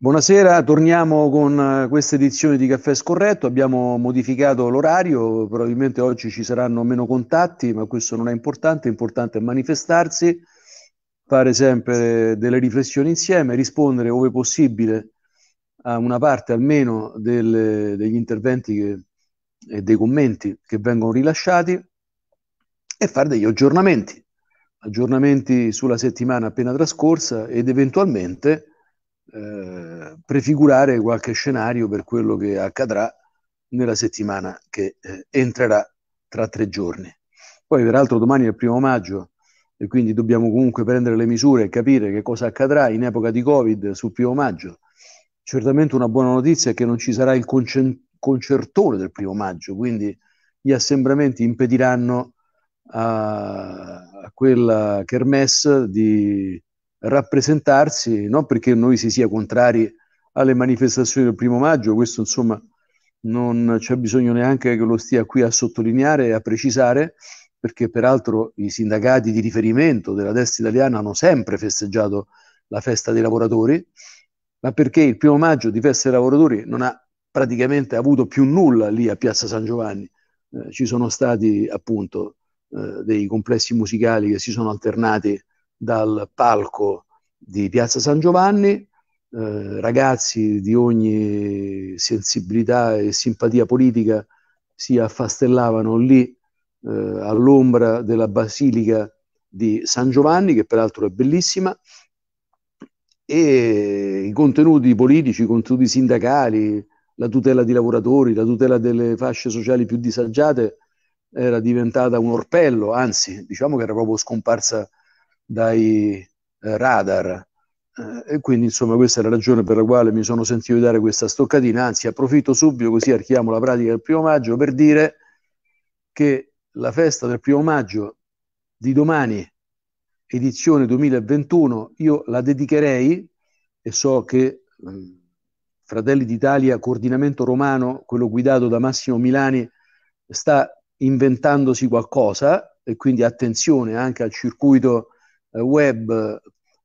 Buonasera, torniamo con eh, questa edizione di Caffè Scorretto. Abbiamo modificato l'orario, probabilmente oggi ci saranno meno contatti, ma questo non è importante, è importante manifestarsi, fare sempre delle riflessioni insieme, rispondere ove possibile a una parte almeno delle, degli interventi che, e dei commenti che vengono rilasciati e fare degli aggiornamenti, aggiornamenti sulla settimana appena trascorsa ed eventualmente eh, prefigurare qualche scenario per quello che accadrà nella settimana che eh, entrerà tra tre giorni. Poi peraltro domani è il primo maggio e quindi dobbiamo comunque prendere le misure e capire che cosa accadrà in epoca di Covid sul primo maggio. Certamente una buona notizia è che non ci sarà il concertone del primo maggio, quindi gli assembramenti impediranno a, a quella kermesse di rappresentarsi, non perché noi si sia contrari alle manifestazioni del primo maggio, questo insomma non c'è bisogno neanche che lo stia qui a sottolineare e a precisare, perché peraltro i sindacati di riferimento della destra italiana hanno sempre festeggiato la festa dei lavoratori, ma perché il primo maggio di festa dei lavoratori non ha praticamente avuto più nulla lì a Piazza San Giovanni. Eh, ci sono stati appunto eh, dei complessi musicali che si sono alternati dal palco di Piazza San Giovanni, eh, ragazzi di ogni sensibilità e simpatia politica si affastellavano lì eh, all'ombra della basilica di San Giovanni, che peraltro è bellissima, e i contenuti politici, i contenuti sindacali, la tutela dei lavoratori, la tutela delle fasce sociali più disagiate era diventata un orpello, anzi diciamo che era proprio scomparsa dai eh, radar. Eh, e quindi, insomma, questa è la ragione per la quale mi sono sentito dare questa stoccatina. Anzi, approfitto subito, così archiamo la pratica del primo maggio, per dire che la festa del primo maggio di domani, edizione 2021, io la dedicherei, e so che mh, mm, Fratelli d'Italia, coordinamento romano, quello guidato da Massimo Milani, sta inventandosi qualcosa, e quindi attenzione anche al circuito eh, web,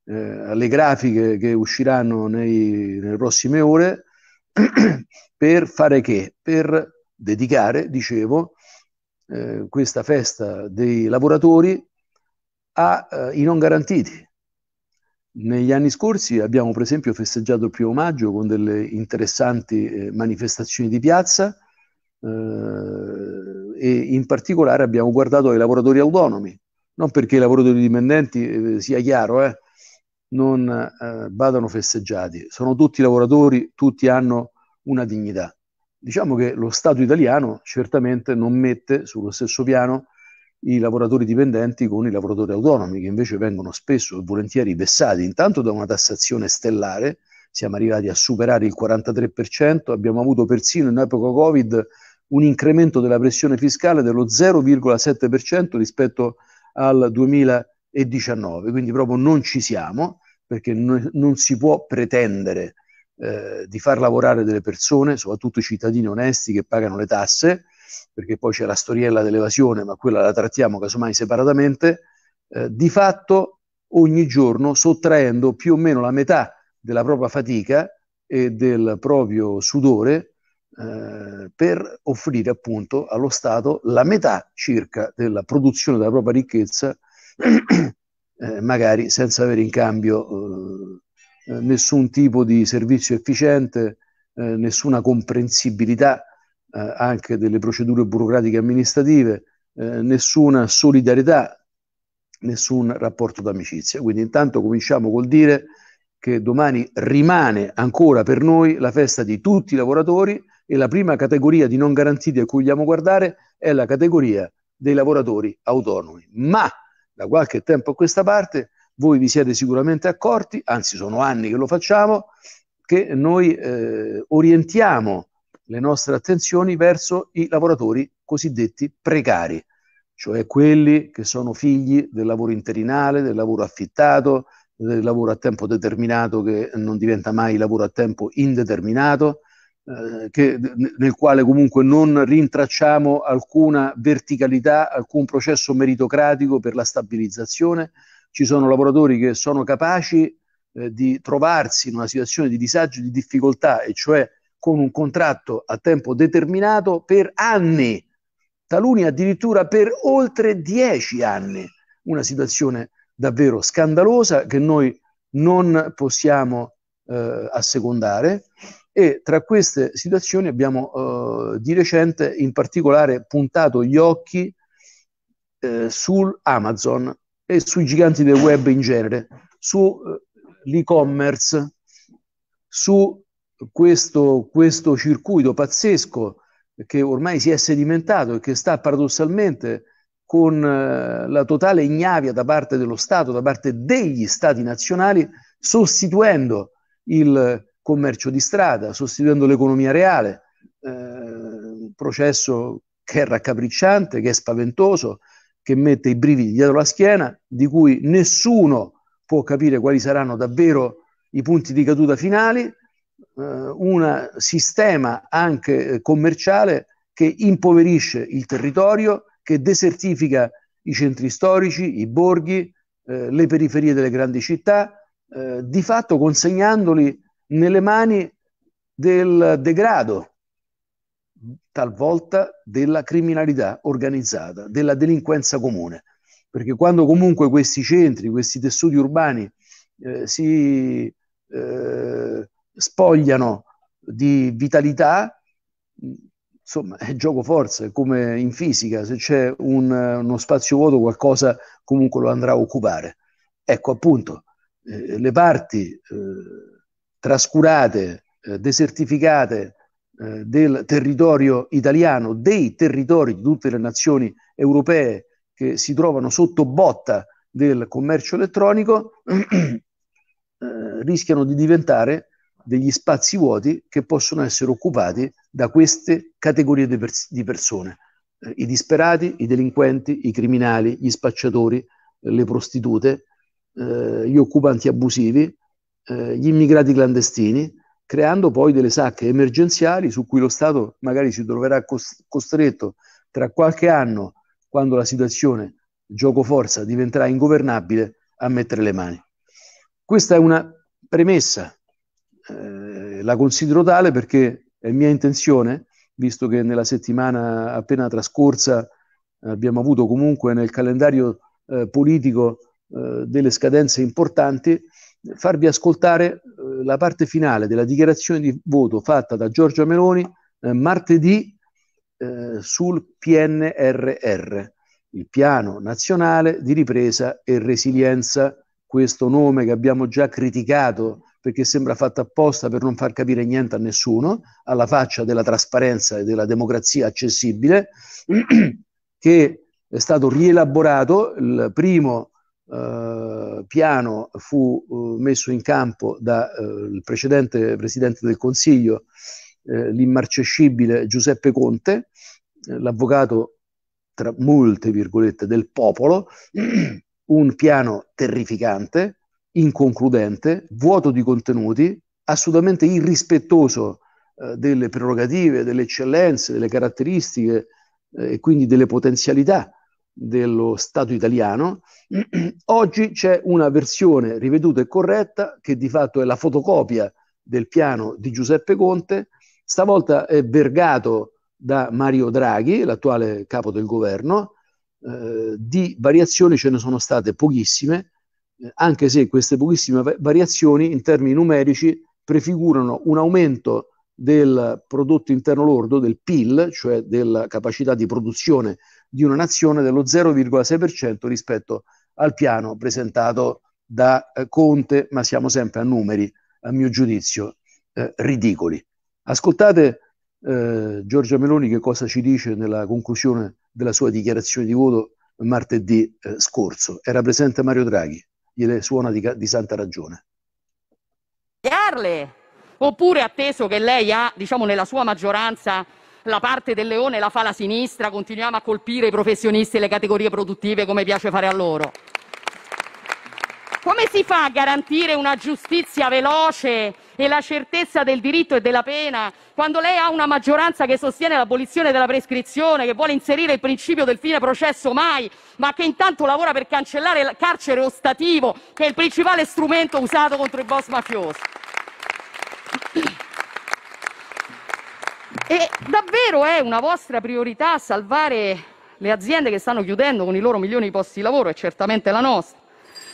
eh, alle grafiche che usciranno nei, nelle prossime ore, per fare che? Per dedicare, dicevo, eh, questa festa dei lavoratori ai eh, non garantiti. Negli anni scorsi abbiamo per esempio festeggiato il primo maggio con delle interessanti eh, manifestazioni di piazza eh, e in particolare abbiamo guardato ai lavoratori autonomi non perché i lavoratori dipendenti eh, sia chiaro, eh, non eh, vadano festeggiati, sono tutti lavoratori, tutti hanno una dignità. Diciamo che lo Stato italiano certamente non mette sullo stesso piano i lavoratori dipendenti con i lavoratori autonomi, che invece vengono spesso e volentieri vessati, intanto da una tassazione stellare, siamo arrivati a superare il 43%, abbiamo avuto persino in epoca Covid un incremento della pressione fiscale dello 0,7% rispetto a al 2019, quindi proprio non ci siamo perché no, non si può pretendere eh, di far lavorare delle persone, soprattutto i cittadini onesti che pagano le tasse, perché poi c'è la storiella dell'evasione, ma quella la trattiamo casomai separatamente, eh, di fatto ogni giorno sottraendo più o meno la metà della propria fatica e del proprio sudore eh, per offrire appunto allo Stato la metà circa della produzione della propria ricchezza, eh, magari senza avere in cambio eh, eh nessun tipo di servizio efficiente, eh, nessuna comprensibilità anche delle procedure burocratiche amministrative, nessuna solidarietà, nessun rapporto d'amicizia. Quindi intanto cominciamo col dire che domani rimane ancora per noi la festa di tutti i lavoratori, e la prima categoria di non garantiti a cui vogliamo guardare è la categoria dei lavoratori autonomi. Ma da qualche tempo a questa parte voi vi siete sicuramente accorti, anzi sono anni che lo facciamo, che noi eh, orientiamo le nostre attenzioni verso i lavoratori cosiddetti precari, cioè quelli che sono figli del lavoro interinale, del lavoro affittato, del lavoro a tempo determinato che non diventa mai lavoro a tempo indeterminato, eh, che, nel quale comunque non rintracciamo alcuna verticalità, alcun processo meritocratico per la stabilizzazione. Ci sono lavoratori che sono capaci eh, di trovarsi in una situazione di disagio, di difficoltà, e cioè con un contratto a tempo determinato per anni, taluni addirittura per oltre dieci anni. Una situazione davvero scandalosa che noi non possiamo eh, assecondare e tra queste situazioni abbiamo eh, di recente in particolare puntato gli occhi eh, su Amazon e sui giganti del web in genere, sull'e-commerce, eh, su questo, questo, circuito pazzesco che ormai si è sedimentato e che sta paradossalmente con eh, la totale ignavia da parte dello Stato, da parte degli Stati nazionali, sostituendo il commercio di strada, sostituendo l'economia reale, eh, un processo che è raccapricciante, che è spaventoso, che mette i brividi dietro la schiena, di cui nessuno può capire quali saranno davvero i punti di caduta finali, eh, un sistema anche eh, commerciale che impoverisce il territorio, che desertifica i centri storici, i borghi, eh, le periferie delle grandi città, eh, di fatto consegnandoli nelle mani del degrado, talvolta della criminalità organizzata, della delinquenza comune. Perché quando comunque questi centri, questi tessuti urbani eh, si eh, spogliano di vitalità, insomma, è gioco forza, è come in fisica, se c'è un, uno spazio vuoto qualcosa comunque lo andrà a occupare. Ecco appunto, eh, le parti eh, trascurate, eh, desertificate eh, del territorio italiano, dei territori di tutte le nazioni europee che si trovano sotto botta del commercio elettronico, eh, rischiano di diventare degli spazi vuoti che possono essere occupati da queste categorie di, pers- di persone, eh, i disperati, i delinquenti, i criminali, gli spacciatori, le prostitute, eh, gli occupanti abusivi, eh, gli immigrati clandestini, creando poi delle sacche emergenziali su cui lo Stato magari si troverà costretto tra qualche anno, quando la situazione gioco forza diventerà ingovernabile, a mettere le mani. Questa è una premessa, eh, la considero tale perché è mia intenzione, visto che nella settimana appena trascorsa abbiamo avuto comunque nel calendario eh, politico eh, delle scadenze importanti, farvi ascoltare eh, la parte finale della dichiarazione di voto fatta da Giorgia Meloni eh, martedì eh, sul PNRR, il Piano Nazionale di Ripresa e Resilienza, questo nome che abbiamo già criticato perché sembra fatto apposta per non far capire niente a nessuno, alla faccia della trasparenza e della democrazia accessibile, che è stato rielaborato il primo eh, piano fu eh, messo in campo dal eh, precedente Presidente del Consiglio, eh, l'immarcescibile Giuseppe Conte, l'avvocato tra molte virgolette del popolo, un piano terrificante, inconcludente, vuoto di contenuti, assolutamente irrispettoso eh, delle prerogative, delle eccellenze, delle caratteristiche eh, e quindi delle potenzialità dello Stato italiano. Oggi c'è una versione riveduta e corretta che di fatto è la fotocopia del piano di Giuseppe Conte, stavolta è vergato da Mario Draghi, l'attuale capo del governo. Eh, di variazioni ce ne sono state pochissime, eh, anche se queste pochissime variazioni in termini numerici prefigurano un aumento del prodotto interno lordo, del PIL, cioè della capacità di produzione di una nazione dello 0,6% rispetto al piano presentato da eh, Conte, ma siamo sempre a numeri, a mio giudizio, eh, ridicoli. Ascoltate eh, Giorgia Meloni che cosa ci dice nella conclusione della sua dichiarazione di voto martedì eh, scorso. Era presente Mario Draghi, gliele suona di, di santa ragione. Oppure atteso che lei ha, diciamo, nella sua maggioranza la parte del leone la fa la sinistra, continuiamo a colpire i professionisti e le categorie produttive come piace fare a loro. Come si fa a garantire una giustizia veloce e la certezza del diritto e della pena quando lei ha una maggioranza che sostiene l'abolizione della prescrizione, che vuole inserire il principio del fine processo mai, ma che intanto lavora per cancellare il carcere ostativo, che è il principale strumento usato contro i boss mafiosi? E Davvero è eh, una vostra priorità salvare le aziende che stanno chiudendo con i loro milioni di posti di lavoro? È certamente la nostra.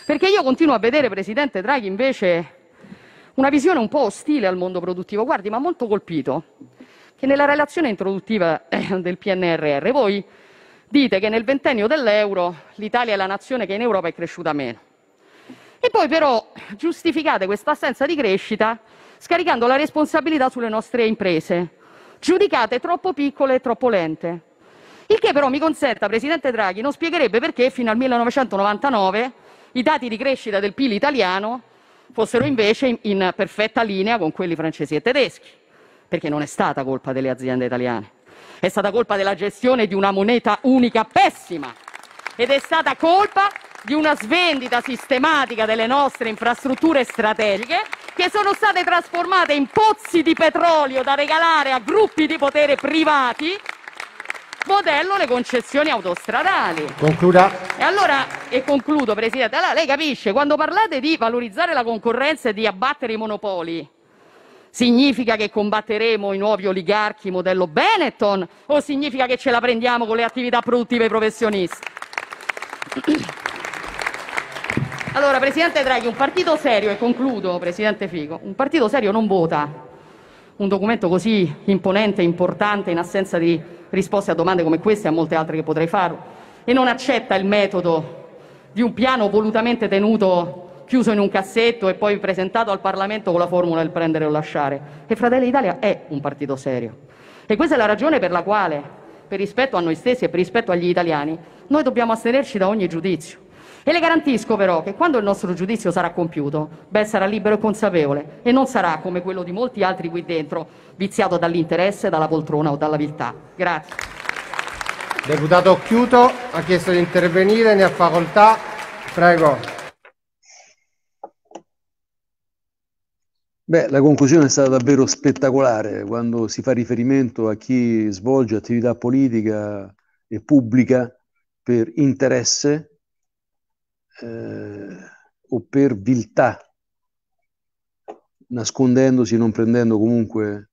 Perché io continuo a vedere, presidente Draghi, invece una visione un po' ostile al mondo produttivo. Guardi, mi ha molto colpito che nella relazione introduttiva eh, del PNRR voi dite che nel ventennio dell'euro l'Italia è la nazione che in Europa è cresciuta meno. E poi però giustificate questa assenza di crescita scaricando la responsabilità sulle nostre imprese giudicate troppo piccole e troppo lente. Il che però mi consenta, Presidente Draghi, non spiegherebbe perché fino al 1999 i dati di crescita del PIL italiano fossero invece in, in perfetta linea con quelli francesi e tedeschi, perché non è stata colpa delle aziende italiane, è stata colpa della gestione di una moneta unica pessima ed è stata colpa di una svendita sistematica delle nostre infrastrutture strategiche che sono state trasformate in pozzi di petrolio da regalare a gruppi di potere privati, modello le concessioni autostradali. Concluda. E allora, e concludo Presidente, allora lei capisce, quando parlate di valorizzare la concorrenza e di abbattere i monopoli, significa che combatteremo i nuovi oligarchi modello Benetton o significa che ce la prendiamo con le attività produttive e professionisti? Allora, Presidente Draghi, un partito serio, e concludo, Presidente Fico, un partito serio non vota un documento così imponente, e importante, in assenza di risposte a domande come queste e a molte altre che potrei fare, e non accetta il metodo di un piano volutamente tenuto chiuso in un cassetto e poi presentato al Parlamento con la formula del prendere o lasciare. E Fratelli d'Italia è un partito serio. E questa è la ragione per la quale, per rispetto a noi stessi e per rispetto agli italiani, noi dobbiamo astenerci da ogni giudizio. E le garantisco però che quando il nostro giudizio sarà compiuto, beh, sarà libero e consapevole e non sarà come quello di molti altri qui dentro, viziato dall'interesse, dalla poltrona o dalla viltà. Grazie. Deputato Occhiuto ha chiesto di intervenire, ne ha facoltà. Prego. Beh, la conclusione è stata davvero spettacolare quando si fa riferimento a chi svolge attività politica e pubblica per interesse, eh, o per viltà, nascondendosi, non prendendo comunque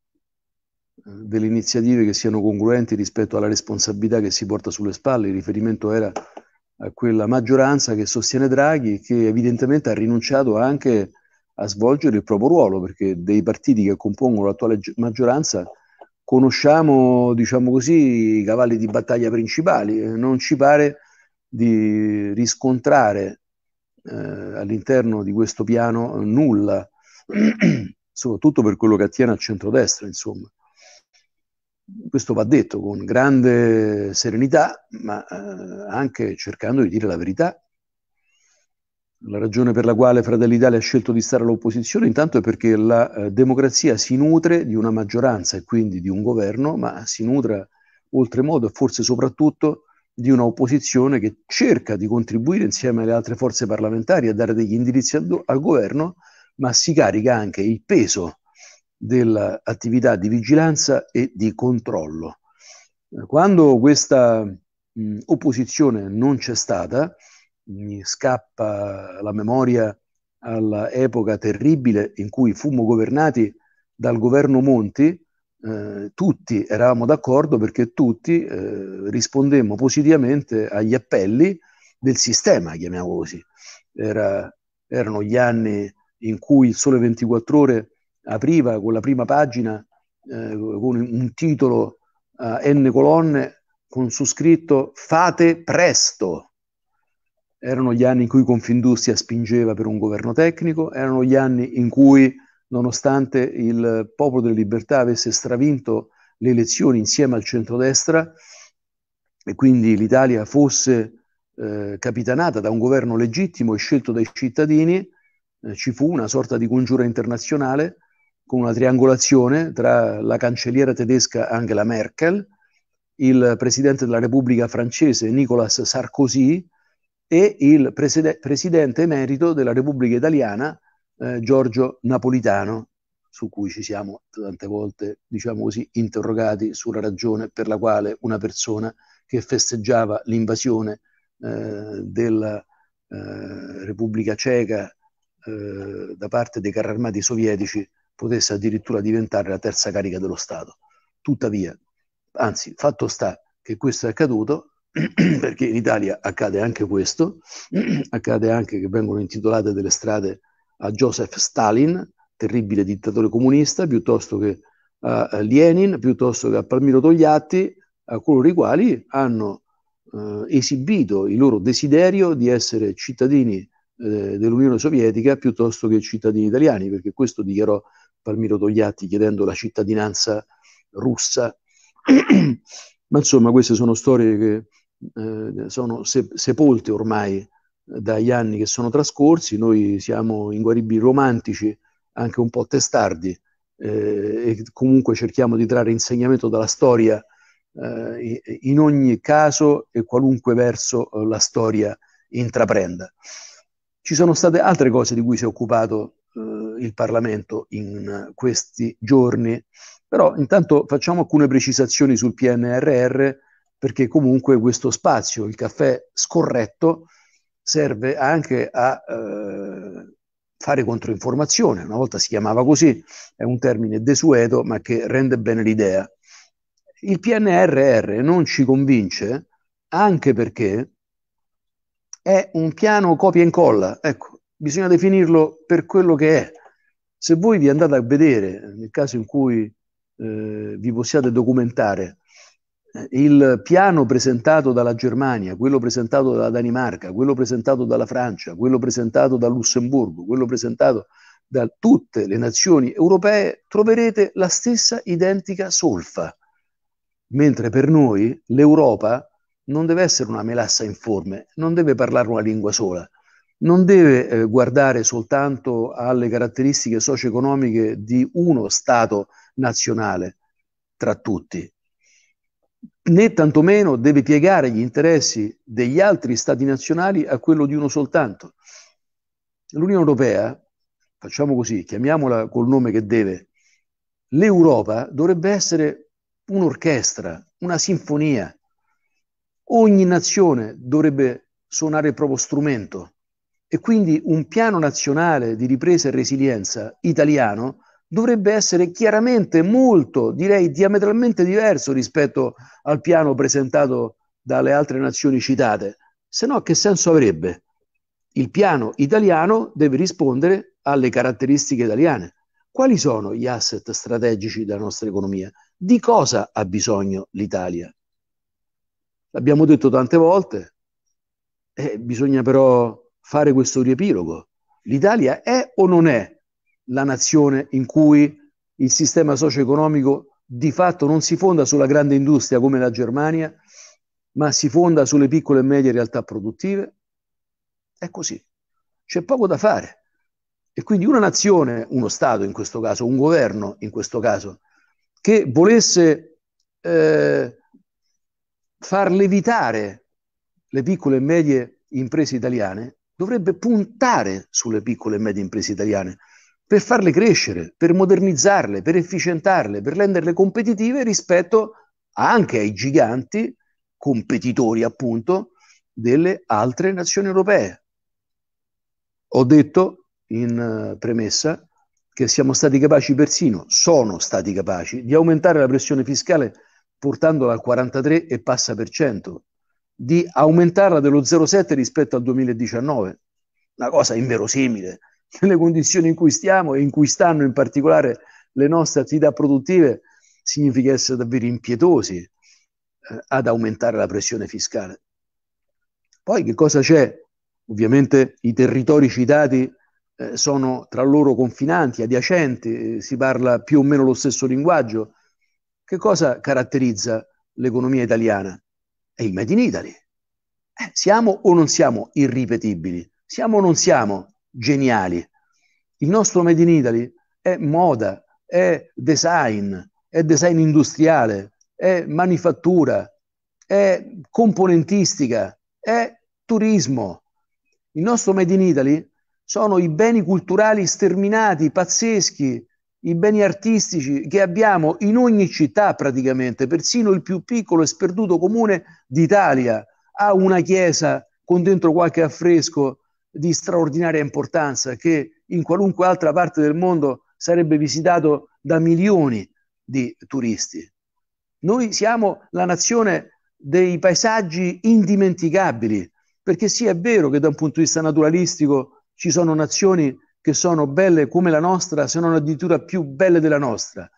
eh, delle iniziative che siano congruenti rispetto alla responsabilità che si porta sulle spalle. Il riferimento era a quella maggioranza che sostiene Draghi e che evidentemente ha rinunciato anche a svolgere il proprio ruolo, perché dei partiti che compongono l'attuale maggioranza conosciamo, diciamo così, i cavalli di battaglia principali. Eh, non ci pare di riscontrare eh, all'interno di questo piano nulla, soprattutto per quello che attiene al centrodestra, insomma. Questo va detto con grande serenità, ma eh, anche cercando di dire la verità. La ragione per la quale Fratelli Italia ha scelto di stare all'opposizione intanto è perché la eh, democrazia si nutre di una maggioranza e quindi di un governo, ma si nutre oltremodo e forse soprattutto di un'opposizione che cerca di contribuire insieme alle altre forze parlamentari a dare degli indirizzi al, al governo, ma si carica anche il peso dell'attività di vigilanza e di controllo. Quando questa mh, opposizione non c'è stata, mi scappa la memoria all'epoca terribile in cui fummo governati dal governo Monti, eh, tutti eravamo d'accordo perché tutti eh, rispondemmo positivamente agli appelli del sistema, chiamiamolo così. Era, erano gli anni in cui il Sole 24 Ore apriva con la prima pagina, eh, con un titolo a n colonne, con su scritto Fate presto. Erano gli anni in cui Confindustria spingeva per un governo tecnico, erano gli anni in cui nonostante il Popolo delle Libertà avesse stravinto le elezioni insieme al centrodestra e quindi l'Italia fosse eh, capitanata da un governo legittimo e scelto dai cittadini, eh, ci fu una sorta di congiura internazionale con una triangolazione tra la cancelliera tedesca Angela Merkel, il presidente della Repubblica francese Nicolas Sarkozy e il preside- presidente emerito della Repubblica italiana eh, Giorgio Napolitano, su cui ci siamo tante volte, diciamo così, interrogati sulla ragione per la quale una persona che festeggiava l'invasione eh, della eh, Repubblica Ceca eh, da parte dei carri armati sovietici potesse addirittura diventare la terza carica dello Stato. Tuttavia, anzi, fatto sta che questo è accaduto, perché in Italia accade anche questo, accade anche che vengono intitolate delle strade a Joseph Stalin, terribile dittatore comunista, piuttosto che a eh, eh, Lenin, piuttosto che a Palmiro Togliatti, a coloro i quali hanno eh, esibito il loro desiderio di essere cittadini eh, dell'Unione Sovietica piuttosto che cittadini italiani, perché questo dichiarò Palmiro Togliatti chiedendo la cittadinanza russa. Ma insomma, queste sono storie che eh, sono se- sepolte ormai dagli anni che sono trascorsi, noi siamo inguaribili romantici, anche un po' testardi, eh, e comunque cerchiamo di trarre insegnamento dalla storia eh, in ogni caso e qualunque verso eh, la storia intraprenda. Ci sono state altre cose di cui si è occupato eh, il Parlamento in questi giorni, però intanto facciamo alcune precisazioni sul PNRR perché comunque questo spazio, il caffè scorretto, serve anche a eh, fare controinformazione, una volta si chiamava così, è un termine desueto ma che rende bene l'idea. Il PNRR non ci convince anche perché è un piano copia e incolla, ecco, bisogna definirlo per quello che è. Se voi vi andate a vedere, nel caso in cui eh, vi possiate documentare, il piano presentato dalla Germania, quello presentato dalla Danimarca, quello presentato dalla Francia, quello presentato da Lussemburgo, quello presentato da tutte le nazioni europee, troverete la stessa identica solfa. Mentre per noi l'Europa non deve essere una melassa informe, non deve parlare una lingua sola, non deve eh, guardare soltanto alle caratteristiche socio-economiche di uno Stato nazionale tra tutti, né tantomeno deve piegare gli interessi degli altri stati nazionali a quello di uno soltanto. L'Unione Europea, facciamo così, chiamiamola col nome che deve, l'Europa dovrebbe essere un'orchestra, una sinfonia. Ogni nazione dovrebbe suonare il proprio strumento e quindi un piano nazionale di ripresa e resilienza italiano dovrebbe essere chiaramente molto, direi diametralmente diverso rispetto al piano presentato dalle altre nazioni citate. Se no, che senso avrebbe? Il piano italiano deve rispondere alle caratteristiche italiane. Quali sono gli asset strategici della nostra economia? Di cosa ha bisogno l'Italia? L'abbiamo detto tante volte, eh, bisogna però fare questo riepilogo. L'Italia è o non è la nazione in cui il sistema socio-economico di fatto non si fonda sulla grande industria come la Germania, ma si fonda sulle piccole e medie realtà produttive. È così. C'è poco da fare. E quindi una nazione, uno Stato in questo caso, un governo in questo caso, che volesse eh, far levitare le piccole e medie imprese italiane, dovrebbe puntare sulle piccole e medie imprese italiane, per farle crescere, per modernizzarle, per efficientarle, per renderle competitive rispetto anche ai giganti competitori appunto delle altre nazioni europee. Ho detto in eh, premessa che siamo stati capaci persino, sono stati capaci di aumentare la pressione fiscale portandola al 43 e passa per cento, di aumentarla dello 0,7 rispetto al 2019, una cosa inverosimile, nelle condizioni in cui stiamo e in cui stanno in particolare le nostre attività produttive, significa essere davvero impietosi eh, ad aumentare la pressione fiscale. Poi che cosa c'è? Ovviamente i territori citati eh, sono tra loro confinanti, adiacenti, eh, si parla più o meno lo stesso linguaggio. Che cosa caratterizza l'economia italiana? È il Made in Italy. Eh, siamo o non siamo irripetibili? Siamo o non siamo geniali. Il nostro Made in Italy è moda, è design, è design industriale, è manifattura, è componentistica, è turismo. Il nostro Made in Italy sono i beni culturali sterminati, pazzeschi, i beni artistici che abbiamo in ogni città praticamente, persino il più piccolo e sperduto comune d'Italia ha una chiesa con dentro qualche affresco di straordinaria importanza che in qualunque altra parte del mondo sarebbe visitato da milioni di turisti. Noi siamo la nazione dei paesaggi indimenticabili, perché sì, è vero che da un punto di vista naturalistico ci sono nazioni che sono belle come la nostra, se non addirittura più belle della nostra.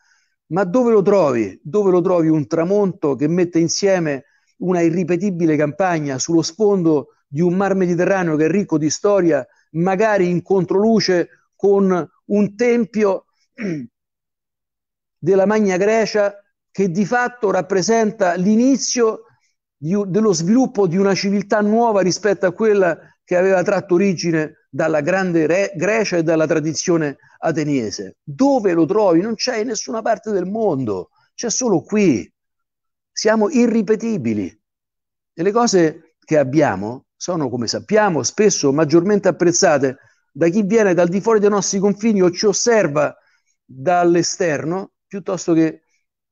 Ma dove lo trovi? Dove lo trovi un tramonto che mette insieme una irripetibile campagna sullo sfondo di un mar Mediterraneo che è ricco di storia, magari in controluce con un tempio della Magna Grecia che di fatto rappresenta l'inizio di, dello sviluppo di una civiltà nuova rispetto a quella che aveva tratto origine dalla grande Re, Grecia e dalla tradizione ateniese. Dove lo trovi? Non c'è in nessuna parte del mondo, c'è solo qui. Siamo irripetibili e le cose che abbiamo sono, come sappiamo, spesso maggiormente apprezzate da chi viene dal di fuori dei nostri confini o ci osserva dall'esterno, piuttosto che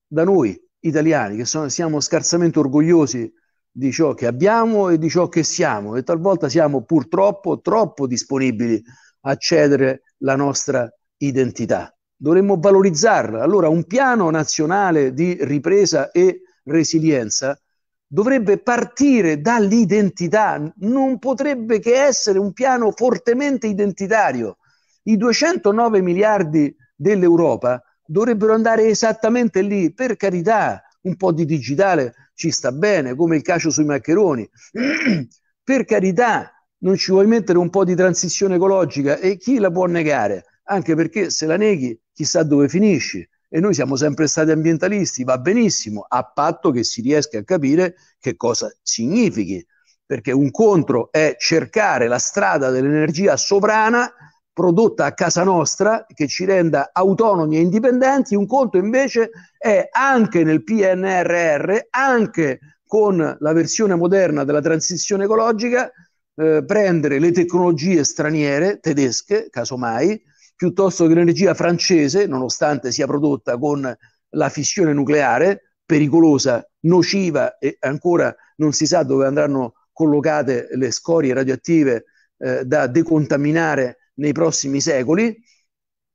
da noi italiani, che sono, siamo scarsamente orgogliosi di ciò che abbiamo e di ciò che siamo e talvolta siamo purtroppo troppo disponibili a cedere la nostra identità. Dovremmo valorizzarla. Allora un piano nazionale di ripresa e resilienza dovrebbe partire dall'identità, non potrebbe che essere un piano fortemente identitario. I 209 miliardi dell'Europa dovrebbero andare esattamente lì, per carità, un po' di digitale ci sta bene, come il cacio sui maccheroni, per carità, non ci vuoi mettere un po' di transizione ecologica e chi la può negare? Anche perché se la neghi, chissà dove finisci e noi siamo sempre stati ambientalisti, va benissimo, a patto che si riesca a capire che cosa significhi, perché un contro è cercare la strada dell'energia sovrana prodotta a casa nostra che ci renda autonomi e indipendenti, un conto invece è anche nel PNRR, anche con la versione moderna della transizione ecologica, eh, prendere le tecnologie straniere, tedesche, casomai, piuttosto che l'energia francese, nonostante sia prodotta con la fissione nucleare, pericolosa, nociva e ancora non si sa dove andranno collocate le scorie radioattive eh, da decontaminare nei prossimi secoli.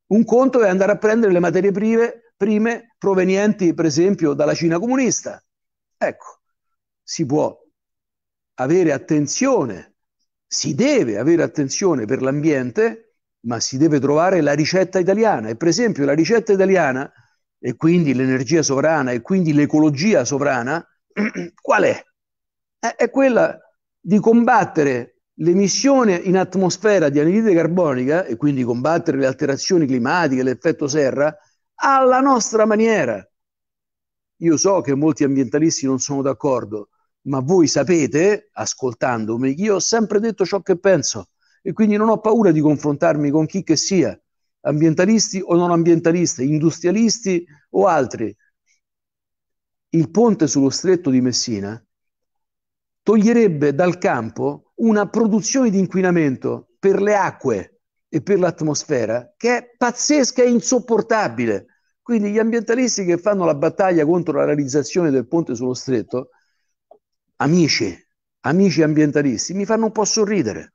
Un conto è andare a prendere le materie prime, prime provenienti per esempio dalla Cina comunista. Ecco, si può avere attenzione, si deve avere attenzione per l'ambiente ma si deve trovare la ricetta italiana e per esempio la ricetta italiana e quindi l'energia sovrana e quindi l'ecologia sovrana, qual è? Eh, è quella di combattere l'emissione in atmosfera di anidride carbonica e quindi combattere le alterazioni climatiche, l'effetto serra, alla nostra maniera. Io so che molti ambientalisti non sono d'accordo, ma voi sapete, ascoltandomi, che io ho sempre detto ciò che penso e quindi non ho paura di confrontarmi con chi che sia, ambientalisti o non ambientalisti, industrialisti o altri. Il ponte sullo stretto di Messina toglierebbe dal campo una produzione di inquinamento per le acque e per l'atmosfera che è pazzesca e insopportabile. Quindi gli ambientalisti che fanno la battaglia contro la realizzazione del ponte sullo stretto, amici, amici ambientalisti, mi fanno un po' sorridere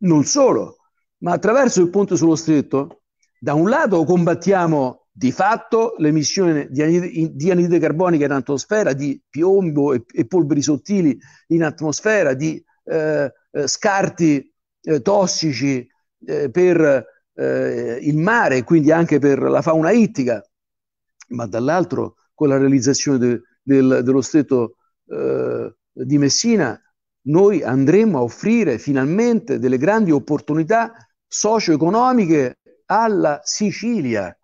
non solo, ma attraverso il ponte sullo stretto, da un lato combattiamo di fatto l'emissione di anidride, di anidride carbonica in atmosfera, di piombo e, e polveri sottili in atmosfera, di eh, eh scarti eh, tossici eh, per eh, il mare e quindi anche per la fauna ittica, ma dall'altro con la realizzazione de, del, dello stretto eh, di Messina noi andremo a offrire finalmente delle grandi opportunità socio-economiche alla Sicilia,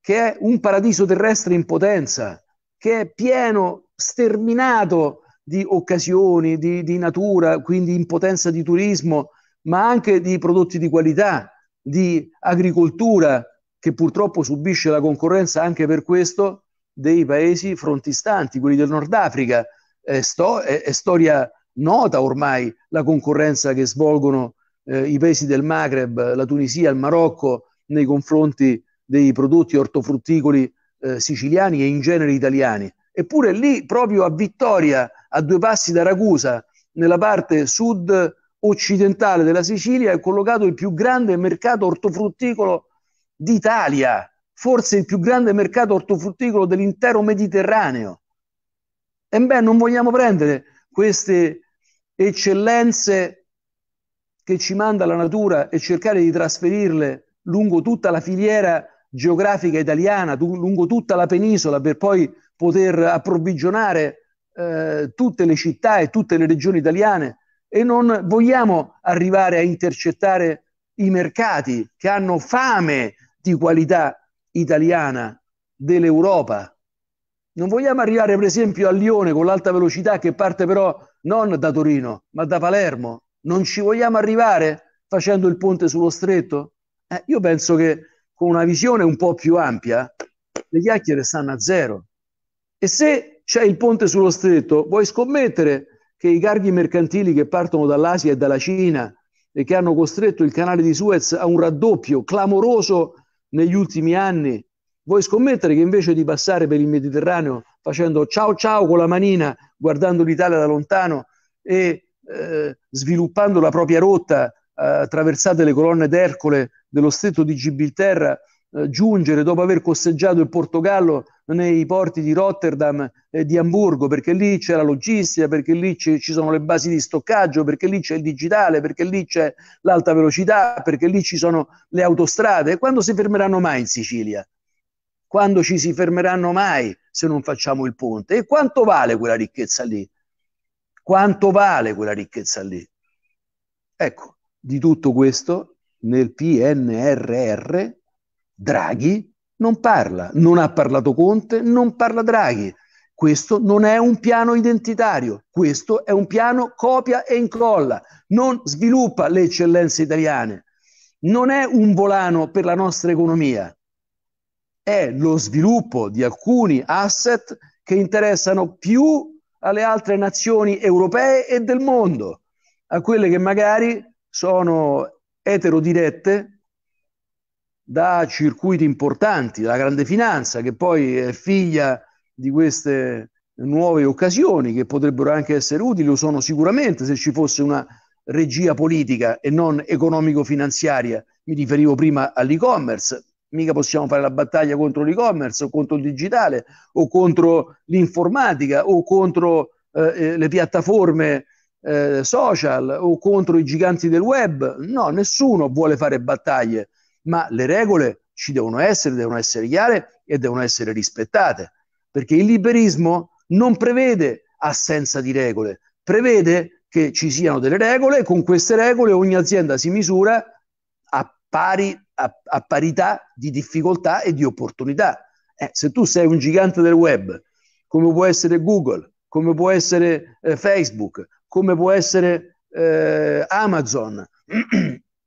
che è un paradiso terrestre in potenza, che è pieno, sterminato di occasioni, di, di natura, quindi in potenza di turismo, ma anche di prodotti di qualità, di agricoltura, che purtroppo subisce la concorrenza anche per questo dei paesi frontistanti, quelli del Nord Africa. È, sto, è, è storia nota ormai la concorrenza che svolgono eh, i paesi del Maghreb, la Tunisia, il Marocco nei confronti dei prodotti ortofrutticoli eh, siciliani e in genere italiani. Eppure lì, proprio a Vittoria, a due passi da Ragusa, nella parte sud occidentale della Sicilia, è collocato il più grande mercato ortofrutticolo d'Italia, forse il più grande mercato ortofrutticolo dell'intero Mediterraneo. E beh, non vogliamo prendere queste eccellenze che ci manda la natura e cercare di trasferirle lungo tutta la filiera geografica italiana, lungo tutta la penisola, per poi poter approvvigionare eh, tutte le città e tutte le regioni italiane. E non vogliamo arrivare a intercettare i mercati che hanno fame di qualità italiana dell'Europa. Non vogliamo arrivare per esempio a Lione con l'alta velocità che parte però non da Torino, ma da Palermo. Non ci vogliamo arrivare facendo il ponte sullo stretto? Eh, io penso che con una visione un po' più ampia le chiacchiere stanno a zero. E se c'è il ponte sullo stretto, vuoi scommettere che i carghi mercantili che partono dall'Asia e dalla Cina e che hanno costretto il canale di Suez a un raddoppio clamoroso negli ultimi anni Vuoi scommettere che invece di passare per il Mediterraneo facendo ciao ciao con la manina, guardando l'Italia da lontano e eh, sviluppando la propria rotta, eh, attraversate le colonne d'Ercole dello stretto di Gibilterra, eh, giungere dopo aver costeggiato il Portogallo nei porti di Rotterdam e di Amburgo, perché lì c'è la logistica, perché lì ci sono le basi di stoccaggio, perché lì c'è il digitale, perché lì c'è l'alta velocità, perché lì ci sono le autostrade. E quando si fermeranno mai in Sicilia? quando ci si fermeranno mai se non facciamo il ponte? E quanto vale quella ricchezza lì? Quanto vale quella ricchezza lì? Ecco, di tutto questo nel PNRR Draghi non parla, non ha parlato Conte, non parla Draghi. Questo non è un piano identitario, questo è un piano copia e incolla, non sviluppa le eccellenze italiane, non è un volano per la nostra economia, è lo sviluppo di alcuni asset che interessano più alle altre nazioni europee e del mondo, a quelle che magari sono eterodirette da circuiti importanti, la grande finanza, che poi è figlia di queste nuove occasioni che potrebbero anche essere utili, lo sono sicuramente se ci fosse una regia politica e non economico-finanziaria. Mi riferivo prima all'e-commerce, mica possiamo fare la battaglia contro l'e-commerce o contro il digitale o contro l'informatica o contro eh, eh, le piattaforme eh, social o contro i giganti del web. No, nessuno vuole fare battaglie, ma le regole ci devono essere, devono essere chiare e devono essere rispettate, perché il liberismo non prevede assenza di regole, prevede che ci siano delle regole, e con queste regole ogni azienda si misura pari a, a parità di difficoltà e di opportunità. Eh, se tu sei un gigante del web, come può essere Google, come può essere eh, Facebook, come può essere eh, Amazon,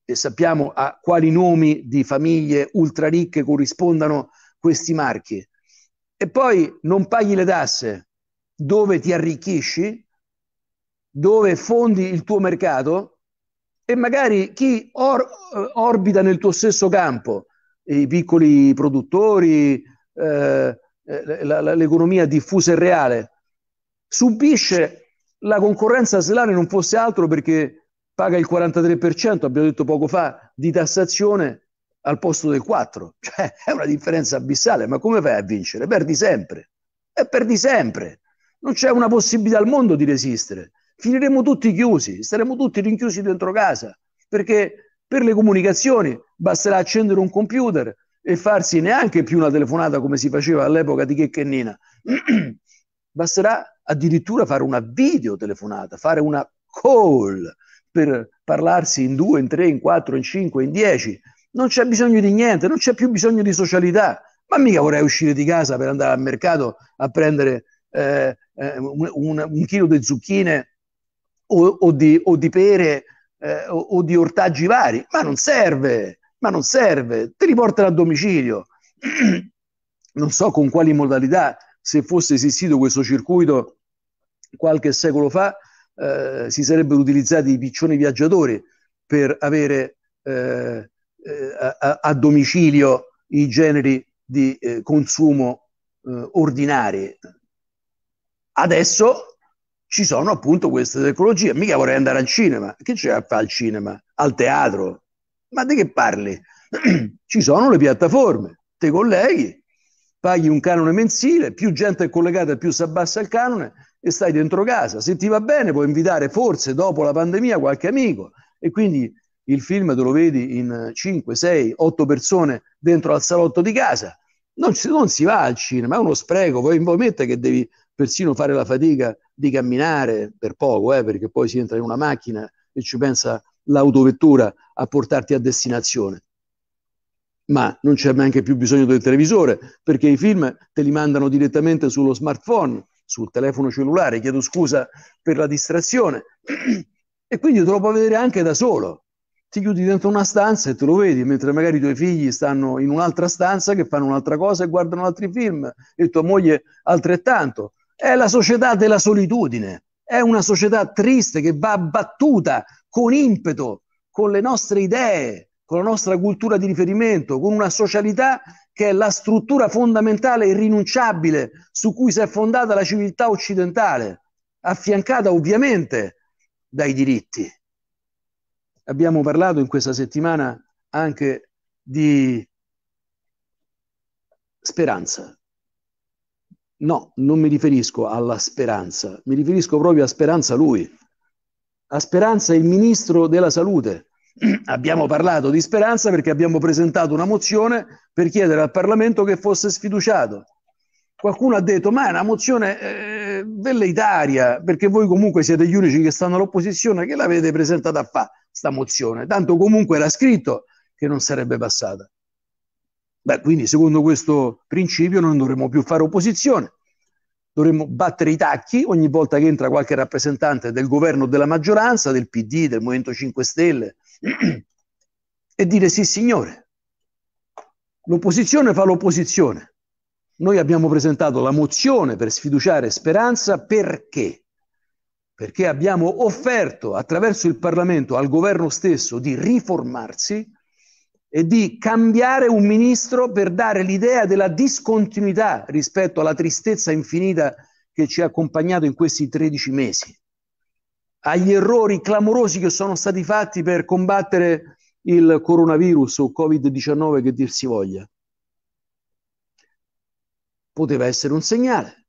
e sappiamo a quali nomi di famiglie ultra ricche corrispondano questi marchi, e poi non paghi le tasse, dove ti arricchisci, dove fondi il tuo mercato, e magari chi or- eh, orbita nel tuo stesso campo, i piccoli produttori, eh, eh l'economia diffusa e reale, subisce la concorrenza salariale non fosse altro perché paga il 43%, abbiamo detto poco fa, di tassazione al posto del 4%. Cioè, è una differenza abissale, ma come fai a vincere? Perdi sempre. E perdi sempre. Non c'è una possibilità al mondo di resistere finiremo tutti chiusi, staremo tutti rinchiusi dentro casa, perché per le comunicazioni basterà accendere un computer e farsi neanche più una telefonata come si faceva all'epoca di Checca e Nina, basterà addirittura fare una videotelefonata, fare una call per parlarsi in due, in tre, in quattro, in cinque, in dieci. Non c'è bisogno di niente, non c'è più bisogno di socialità. Ma mica vorrei uscire di casa per andare al mercato a prendere eh, eh un, un, un chilo di zucchine o, o, di, o di, pere eh, o, o, di ortaggi vari, ma non serve, ma non serve, te li portano a domicilio. non so con quali modalità, se fosse esistito questo circuito qualche secolo fa, eh, si sarebbero utilizzati i piccioni viaggiatori per avere eh, eh a, a, domicilio i generi di eh, consumo eh, ordinari. Adesso ci sono appunto queste tecnologie. Mica vorrei andare al cinema. Che c'è a fare al cinema? Al teatro? Ma di che parli? ci sono le piattaforme, te colleghi, paghi un canone mensile, più gente è collegata, più si abbassa il canone e stai dentro casa. Se ti va bene puoi invitare forse dopo la pandemia qualche amico e quindi il film te lo vedi in 5, 6, 8 persone dentro al salotto di casa. Non, non si va al cinema, è uno spreco, voi, voi mette che devi persino fare la fatica di camminare per poco, eh, perché poi si entra in una macchina e ci pensa l'autovettura a portarti a destinazione. Ma non c'è neanche più bisogno del televisore, perché i film te li mandano direttamente sullo smartphone, sul telefono cellulare, chiedo scusa per la distrazione, e quindi te lo puoi vedere anche da solo. Ti chiudi dentro una stanza e te lo vedi, mentre magari i tuoi figli stanno in un'altra stanza che fanno un'altra cosa e guardano altri film, e tua moglie altrettanto è la società della solitudine, è una società triste che va abbattuta con impeto, con le nostre idee, con la nostra cultura di riferimento, con una socialità che è la struttura fondamentale e irrinunciabile su cui si è fondata la civiltà occidentale, affiancata ovviamente dai diritti. Abbiamo parlato in questa settimana anche di speranza. No, non mi riferisco alla speranza, mi riferisco proprio a Speranza lui. A Speranza il ministro della salute. abbiamo parlato di Speranza perché abbiamo presentato una mozione per chiedere al Parlamento che fosse sfiduciato. Qualcuno ha detto, ma è una mozione eh, velleitaria, perché voi comunque siete gli unici che stanno all'opposizione, che l'avete presentata a fa, sta mozione? Tanto comunque era scritto che non sarebbe passata. Beh, quindi secondo questo principio non dovremmo più fare opposizione, dovremmo battere i tacchi ogni volta che entra qualche rappresentante del governo della maggioranza, del PD, del Movimento 5 Stelle, e dire sì signore, l'opposizione fa l'opposizione. Noi abbiamo presentato la mozione per sfiduciare Speranza perché? Perché abbiamo offerto attraverso il Parlamento al governo stesso di riformarsi di cambiare un ministro per dare l'idea della discontinuità rispetto alla tristezza infinita che ci ha accompagnato in questi 13 mesi, agli errori clamorosi che sono stati fatti per combattere il coronavirus o Covid-19 che dir si voglia. Poteva essere un segnale.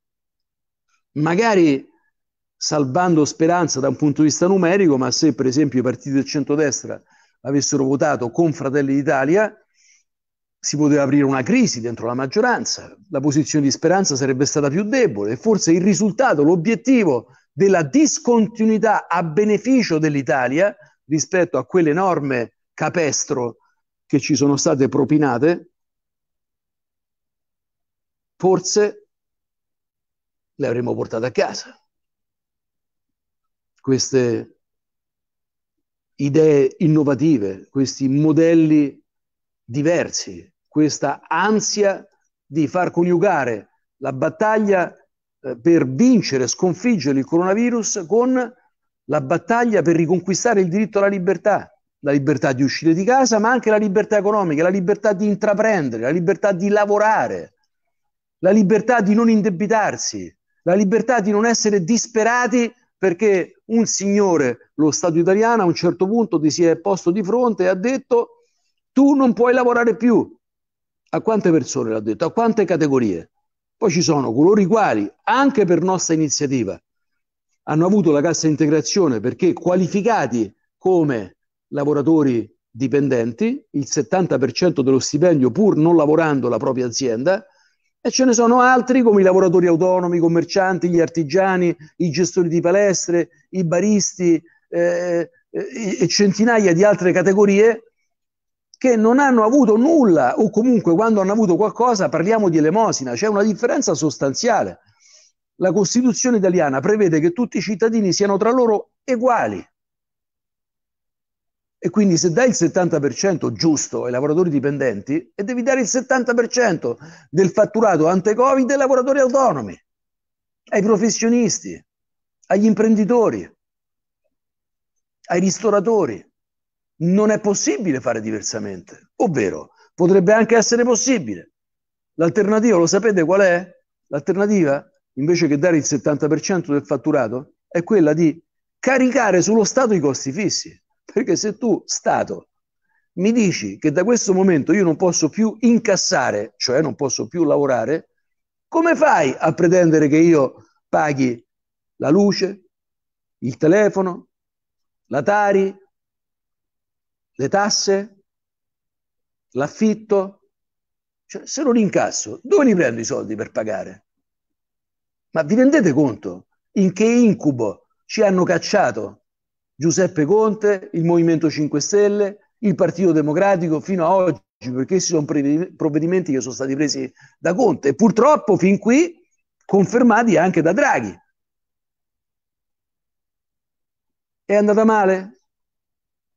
Magari salvando speranza da un punto di vista numerico, ma se per esempio i partiti del centrodestra destra avessero votato con Fratelli d'Italia, si poteva aprire una crisi dentro la maggioranza, la posizione di speranza sarebbe stata più debole e forse il risultato, l'obiettivo della discontinuità a beneficio dell'Italia rispetto a quelle norme capestro che ci sono state propinate, forse le avremmo portate a casa. Queste idee innovative, questi modelli diversi, questa ansia di far coniugare la battaglia eh, per vincere, sconfiggere il coronavirus con la battaglia per riconquistare il diritto alla libertà, la libertà di uscire di casa, ma anche la libertà economica, la libertà di intraprendere, la libertà di lavorare, la libertà di non indebitarsi, la libertà di non essere disperati perché un signore, lo Stato italiano, a un certo punto ti si è posto di fronte e ha detto tu non puoi lavorare più. A quante persone l'ha detto? A quante categorie? Poi ci sono coloro i quali, anche per nostra iniziativa, hanno avuto la cassa integrazione perché qualificati come lavoratori dipendenti, il 70% dello stipendio pur non lavorando la propria azienda, e ce ne sono altri come i lavoratori autonomi, i commercianti, gli artigiani, i gestori di palestre, i baristi eh, eh e centinaia di altre categorie che non hanno avuto nulla o comunque quando hanno avuto qualcosa parliamo di elemosina, c'è una differenza sostanziale. La Costituzione italiana prevede che tutti i cittadini siano tra loro uguali. E quindi se dai il 70% giusto ai lavoratori dipendenti, e devi dare il 70% del fatturato ante-Covid ai lavoratori autonomi, ai professionisti, agli imprenditori, ai ristoratori. Non è possibile fare diversamente, ovvero potrebbe anche essere possibile. L'alternativa, lo sapete qual è? L'alternativa, invece che dare il 70% del fatturato, è quella di caricare sullo Stato i costi fissi. Perché se tu, Stato, mi dici che da questo momento io non posso più incassare, cioè non posso più lavorare, come fai a pretendere che io paghi la luce, il telefono, la Tari, le tasse, l'affitto? Cioè, se non incasso, dove li prendo i soldi per pagare? Ma vi rendete conto in che incubo ci hanno cacciato Giuseppe Conte, il Movimento 5 Stelle, il Partito Democratico fino a oggi, perché ci sono provvedimenti che sono stati presi da Conte e purtroppo fin qui confermati anche da Draghi. È andata male?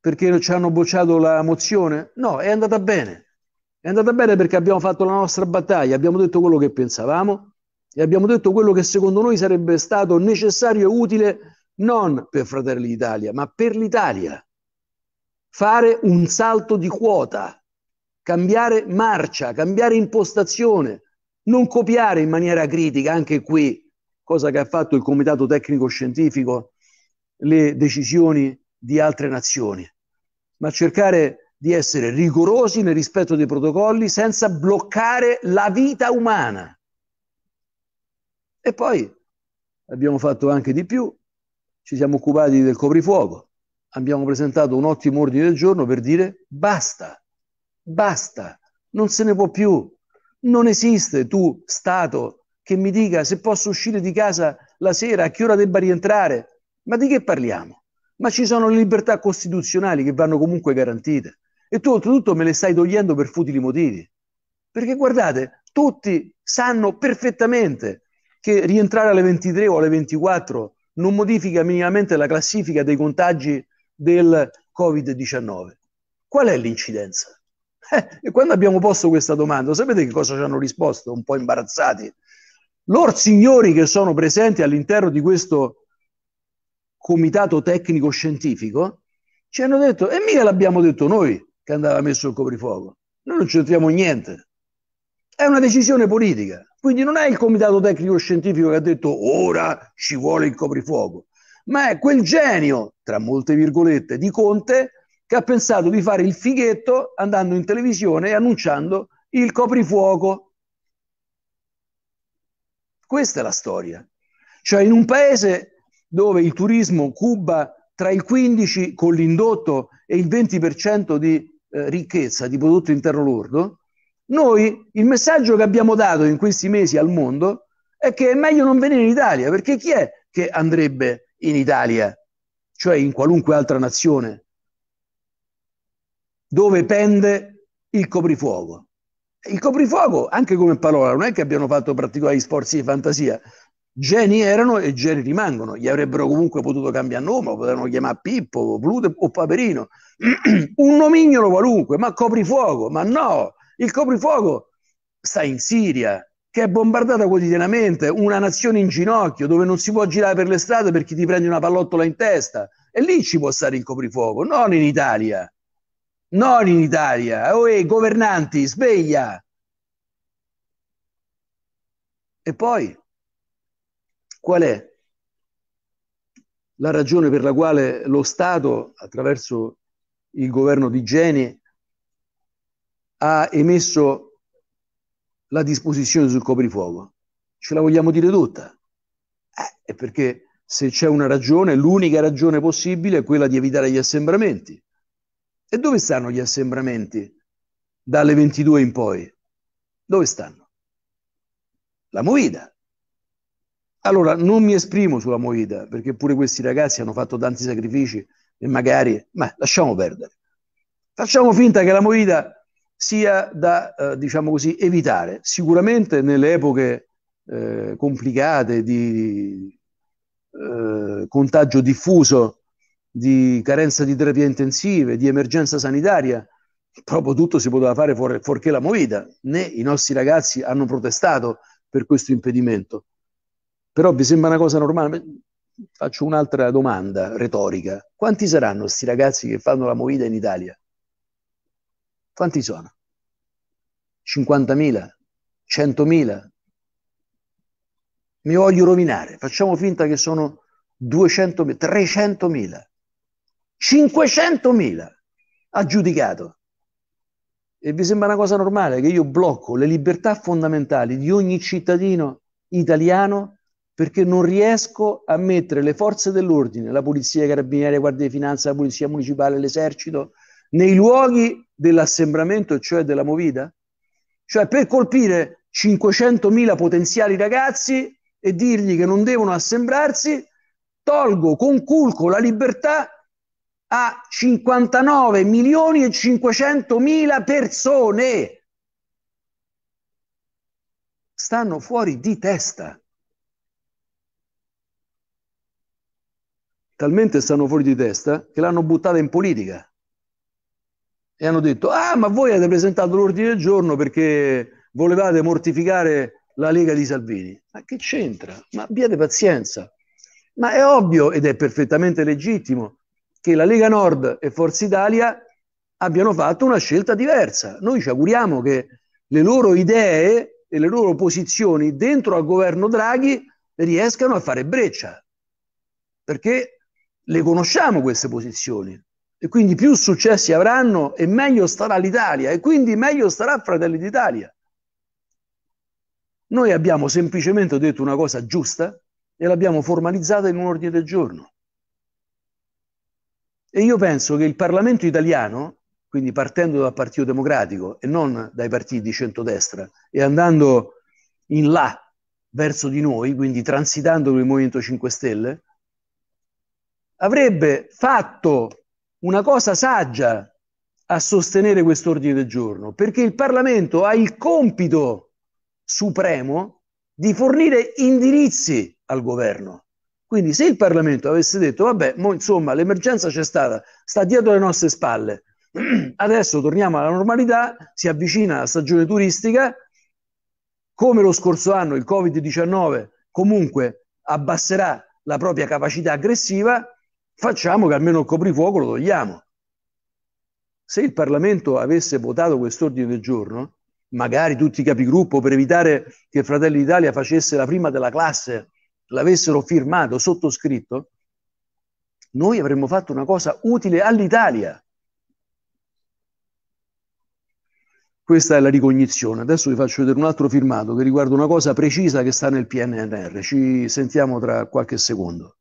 Perché ci hanno bocciato la mozione? No, è andata bene. È andata bene perché abbiamo fatto la nostra battaglia, abbiamo detto quello che pensavamo e abbiamo detto quello che secondo noi sarebbe stato necessario e utile non per Fratelli d'Italia, ma per l'Italia. Fare un salto di quota, cambiare marcia, cambiare impostazione, non copiare in maniera critica, anche qui, cosa che ha fatto il Comitato Tecnico Scientifico, le decisioni di altre nazioni, ma cercare di essere rigorosi nel rispetto dei protocolli senza bloccare la vita umana. E poi abbiamo fatto anche di più, ci siamo occupati del coprifuoco, abbiamo presentato un ottimo ordine del giorno per dire basta, basta, non se ne può più. Non esiste tu, Stato, che mi dica se posso uscire di casa la sera, a che ora debba rientrare. Ma di che parliamo? Ma ci sono le libertà costituzionali che vanno comunque garantite. E tu oltretutto me le stai togliendo per futili motivi. Perché guardate, tutti sanno perfettamente che rientrare alle 23 o alle 24 non modifica minimamente la classifica dei contagi del Covid-19. Qual è l'incidenza? Eh, e quando abbiamo posto questa domanda, sapete che cosa ci hanno risposto? Un po' imbarazzati. Lor signori che sono presenti all'interno di questo comitato tecnico scientifico ci hanno detto, e mica l'abbiamo detto noi che andava messo il coprifuoco, noi non c'entriamo niente è una decisione politica. Quindi non è il comitato tecnico scientifico che ha detto ora ci vuole il coprifuoco, ma è quel genio, tra molte virgolette, di Conte che ha pensato di fare il fighetto andando in televisione e annunciando il coprifuoco. Questa è la storia. Cioè in un paese dove il turismo cuba tra il 15 con l'indotto e il 20% di eh, ricchezza di prodotto interno lordo, noi il messaggio che abbiamo dato in questi mesi al mondo è che è meglio non venire in Italia, perché chi è che andrebbe in Italia, cioè in qualunque altra nazione, dove pende il coprifuoco? Il coprifuoco, anche come parola, non è che abbiano fatto particolari sforzi di fantasia, geni erano e geni rimangono. Gli avrebbero comunque potuto cambiare nome, potevano chiamare Pippo, Pluto o Paperino, un nomignolo qualunque, ma coprifuoco, ma no, il coprifuoco sta in Siria, che è bombardata quotidianamente, una nazione in ginocchio dove non si può girare per le strade perché ti prendi una pallottola in testa. E lì ci può stare il coprifuoco, non in Italia. Non in Italia. Oe, governanti, sveglia. E poi, qual è la ragione per la quale lo Stato, attraverso il governo di Geni, ha emesso la disposizione sul coprifuoco. Ce la vogliamo dire tutta? Eh, perché se c'è una ragione, l'unica ragione possibile è quella di evitare gli assembramenti. E dove stanno gli assembramenti dalle 22 in poi? Dove stanno? La movida. Allora, non mi esprimo sulla movida, perché pure questi ragazzi hanno fatto tanti sacrifici e magari... Ma lasciamo perdere. Facciamo finta che la movida sia da eh, diciamo così, evitare. Sicuramente nelle epoche eh, complicate di eh, contagio diffuso, di carenza di terapie intensive, di emergenza sanitaria, proprio tutto si poteva fare fuori, fuorché la movida, né i nostri ragazzi hanno protestato per questo impedimento. Però vi sembra una cosa normale? Faccio un'altra domanda retorica. Quanti saranno questi ragazzi che fanno la movida in Italia? Quanti sono? 50.000? 100.000? Mi voglio rovinare, facciamo finta che sono 200.000, 300.000, 500.000 ha giudicato. E vi sembra una cosa normale che io blocco le libertà fondamentali di ogni cittadino italiano perché non riesco a mettere le forze dell'ordine, la polizia, i carabinieri, la guardia di finanza, la polizia municipale, l'esercito, nei luoghi dell'assembramento, cioè della movida? Cioè per colpire 500.000 potenziali ragazzi e dirgli che non devono assembrarsi, tolgo, conculco la libertà a 59 milioni e 500 persone. Stanno fuori di testa. Talmente stanno fuori di testa che l'hanno buttata in politica e hanno detto, ah ma voi avete presentato l'ordine del giorno perché volevate mortificare la Lega di Salvini. Ma che c'entra? Ma abbiate pazienza. Ma è ovvio ed è perfettamente legittimo che la Lega Nord e Forza Italia abbiano fatto una scelta diversa. Noi ci auguriamo che le loro idee e le loro posizioni dentro al governo Draghi riescano a fare breccia, perché le conosciamo queste posizioni, e quindi più successi avranno e meglio starà l'Italia e quindi meglio starà Fratelli d'Italia. Noi abbiamo semplicemente detto una cosa giusta e l'abbiamo formalizzata in un ordine del giorno. E io penso che il Parlamento italiano, quindi partendo dal Partito Democratico e non dai partiti di centrodestra e andando in là verso di noi, quindi transitando con il Movimento 5 Stelle, avrebbe fatto una cosa saggia a sostenere quest'ordine del giorno, perché il Parlamento ha il compito supremo di fornire indirizzi al governo. Quindi se il Parlamento avesse detto, vabbè, mo, insomma, l'emergenza c'è stata, sta dietro le nostre spalle, adesso torniamo alla normalità, si avvicina la stagione turistica, come lo scorso anno il Covid-19 comunque abbasserà la propria capacità aggressiva, facciamo che almeno il coprifuoco lo togliamo. Se il Parlamento avesse votato quest'ordine del giorno, magari tutti i capigruppo per evitare che Fratelli d'Italia facesse la prima della classe, l'avessero firmato, sottoscritto, noi avremmo fatto una cosa utile all'Italia. Questa è la ricognizione. Adesso vi faccio vedere un altro firmato che riguarda una cosa precisa che sta nel PNRR. Ci sentiamo tra qualche secondo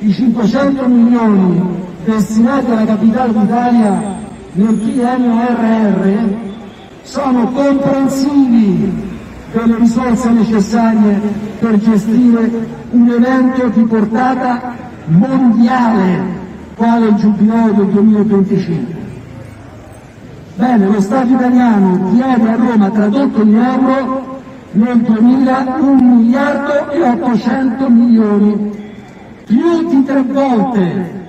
i 500 milioni destinati alla capitale d'Italia nel PNRR sono comprensivi le risorse necessarie per gestire un evento di portata mondiale quale il Giubileo del 2025. Bene, lo Stato italiano chiede a Roma, tradotto in euro, nel 2000 1 miliardo e 800 milioni più di tre volte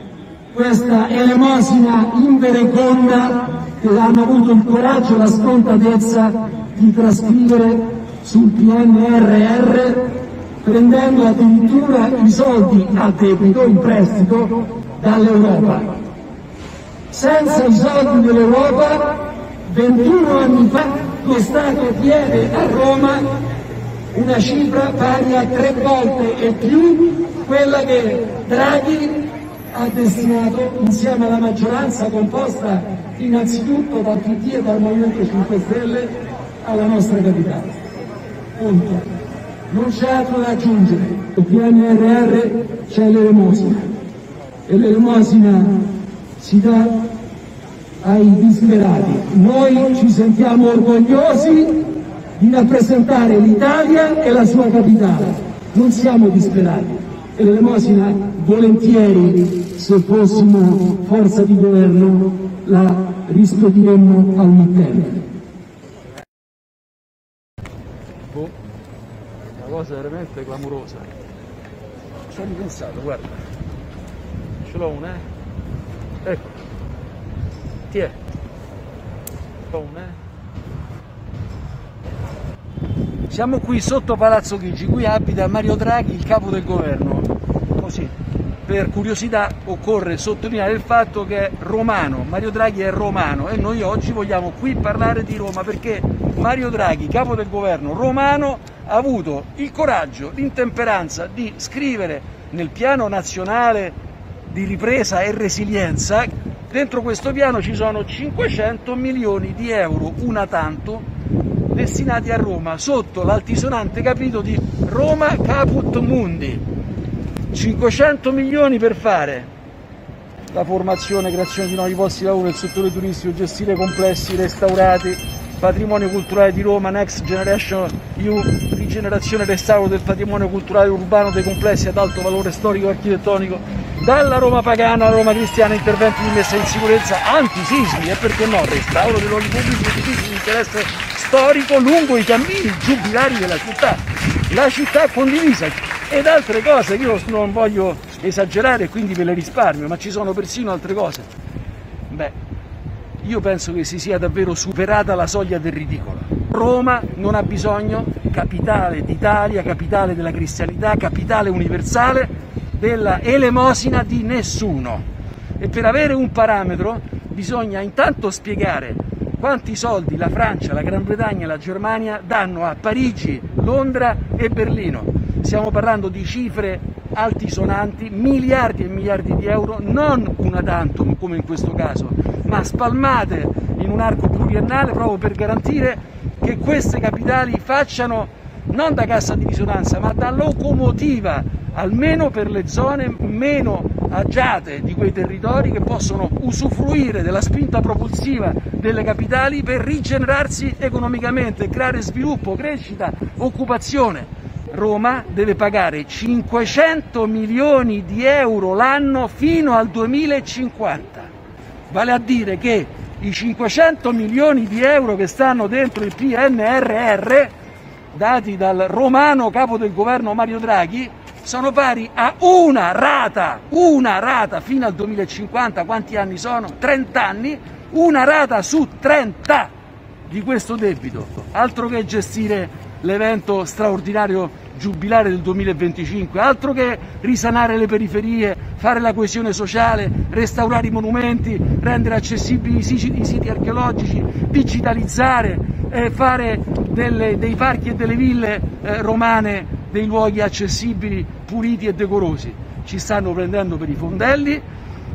questa elemosina in vereconda che hanno avuto il coraggio e la scontatezza di trascrivere sul PNRR prendendo addirittura i soldi a debito in prestito dall'Europa. Senza i soldi dell'Europa 21 anni fa lo Stato diede a Roma una cifra pari a tre volte e più quella che Draghi ha destinato insieme alla maggioranza composta innanzitutto dal PD e dal Movimento 5 Stelle alla nostra capitale. Punto. Non c'è altro da aggiungere. Il PNRR c'è l'elemosina e l'elemosina si dà ai disperati. Noi ci sentiamo orgogliosi di rappresentare l'Italia e la sua capitale. Non siamo disperati e l'elemosina volentieri, se fossimo forza di governo, la rispediremmo a ogni tempo. Boh. una cosa veramente clamorosa. Ci ho ripensato, guarda. Ce l'ho una, eh? Ecco. Ti è. Ho una, eh? Siamo qui sotto Palazzo Chigi, qui abita Mario Draghi, il capo del governo. Così, per curiosità occorre sottolineare il fatto che è romano, Mario Draghi è romano e noi oggi vogliamo qui parlare di Roma perché Mario Draghi, capo del governo romano, ha avuto il coraggio, l'intemperanza di scrivere nel piano nazionale di ripresa e resilienza, dentro questo piano ci sono 500 milioni di euro una tanto destinati a Roma sotto l'altisonante capito di Roma Caput Mundi. 500 milioni per fare la formazione, creazione di nuovi posti di lavoro nel settore turistico, gestire complessi restaurati, patrimonio culturale di Roma, Next Generation EU, rigenerazione e restauro del patrimonio culturale urbano dei complessi ad alto valore storico e architettonico, dalla Roma pagana alla Roma cristiana, interventi di messa in sicurezza antisismi e perché no, restauro dei luoghi pubblici di interesse storico lungo i cammini giubilari della città, la città condivisa ed altre cose, io non voglio esagerare e quindi ve le risparmio, ma ci sono persino altre cose. Beh, io penso che si sia davvero superata la soglia del ridicolo. Roma non ha bisogno, capitale d'Italia, capitale della cristianità, capitale universale, della elemosina di nessuno. E per avere un parametro bisogna intanto spiegare quanti soldi la Francia, la Gran Bretagna e la Germania danno a Parigi, Londra e Berlino. Stiamo parlando di cifre altisonanti, miliardi e miliardi di euro, non una tantum come in questo caso, ma spalmate in un arco pluriennale proprio per garantire che queste capitali facciano non da cassa di risonanza, ma da locomotiva, almeno per le zone meno agiate di quei territori che possono usufruire della spinta propulsiva delle capitali per rigenerarsi economicamente, creare sviluppo, crescita, occupazione. Roma deve pagare 500 milioni di euro l'anno fino al 2050, vale a dire che i 500 milioni di euro che stanno dentro il PNRR dati dal romano capo del governo Mario Draghi sono pari a una rata, una rata fino al 2050, quanti anni sono? 30 anni, una rata su 30 di questo debito. Altro che gestire l'evento straordinario giubilare del 2025, altro che risanare le periferie, fare la coesione sociale, restaurare i monumenti, rendere accessibili i siti, i siti archeologici, digitalizzare, eh, fare delle, dei parchi e delle ville eh, romane dei luoghi accessibili, puliti e decorosi. Ci stanno prendendo per i fondelli,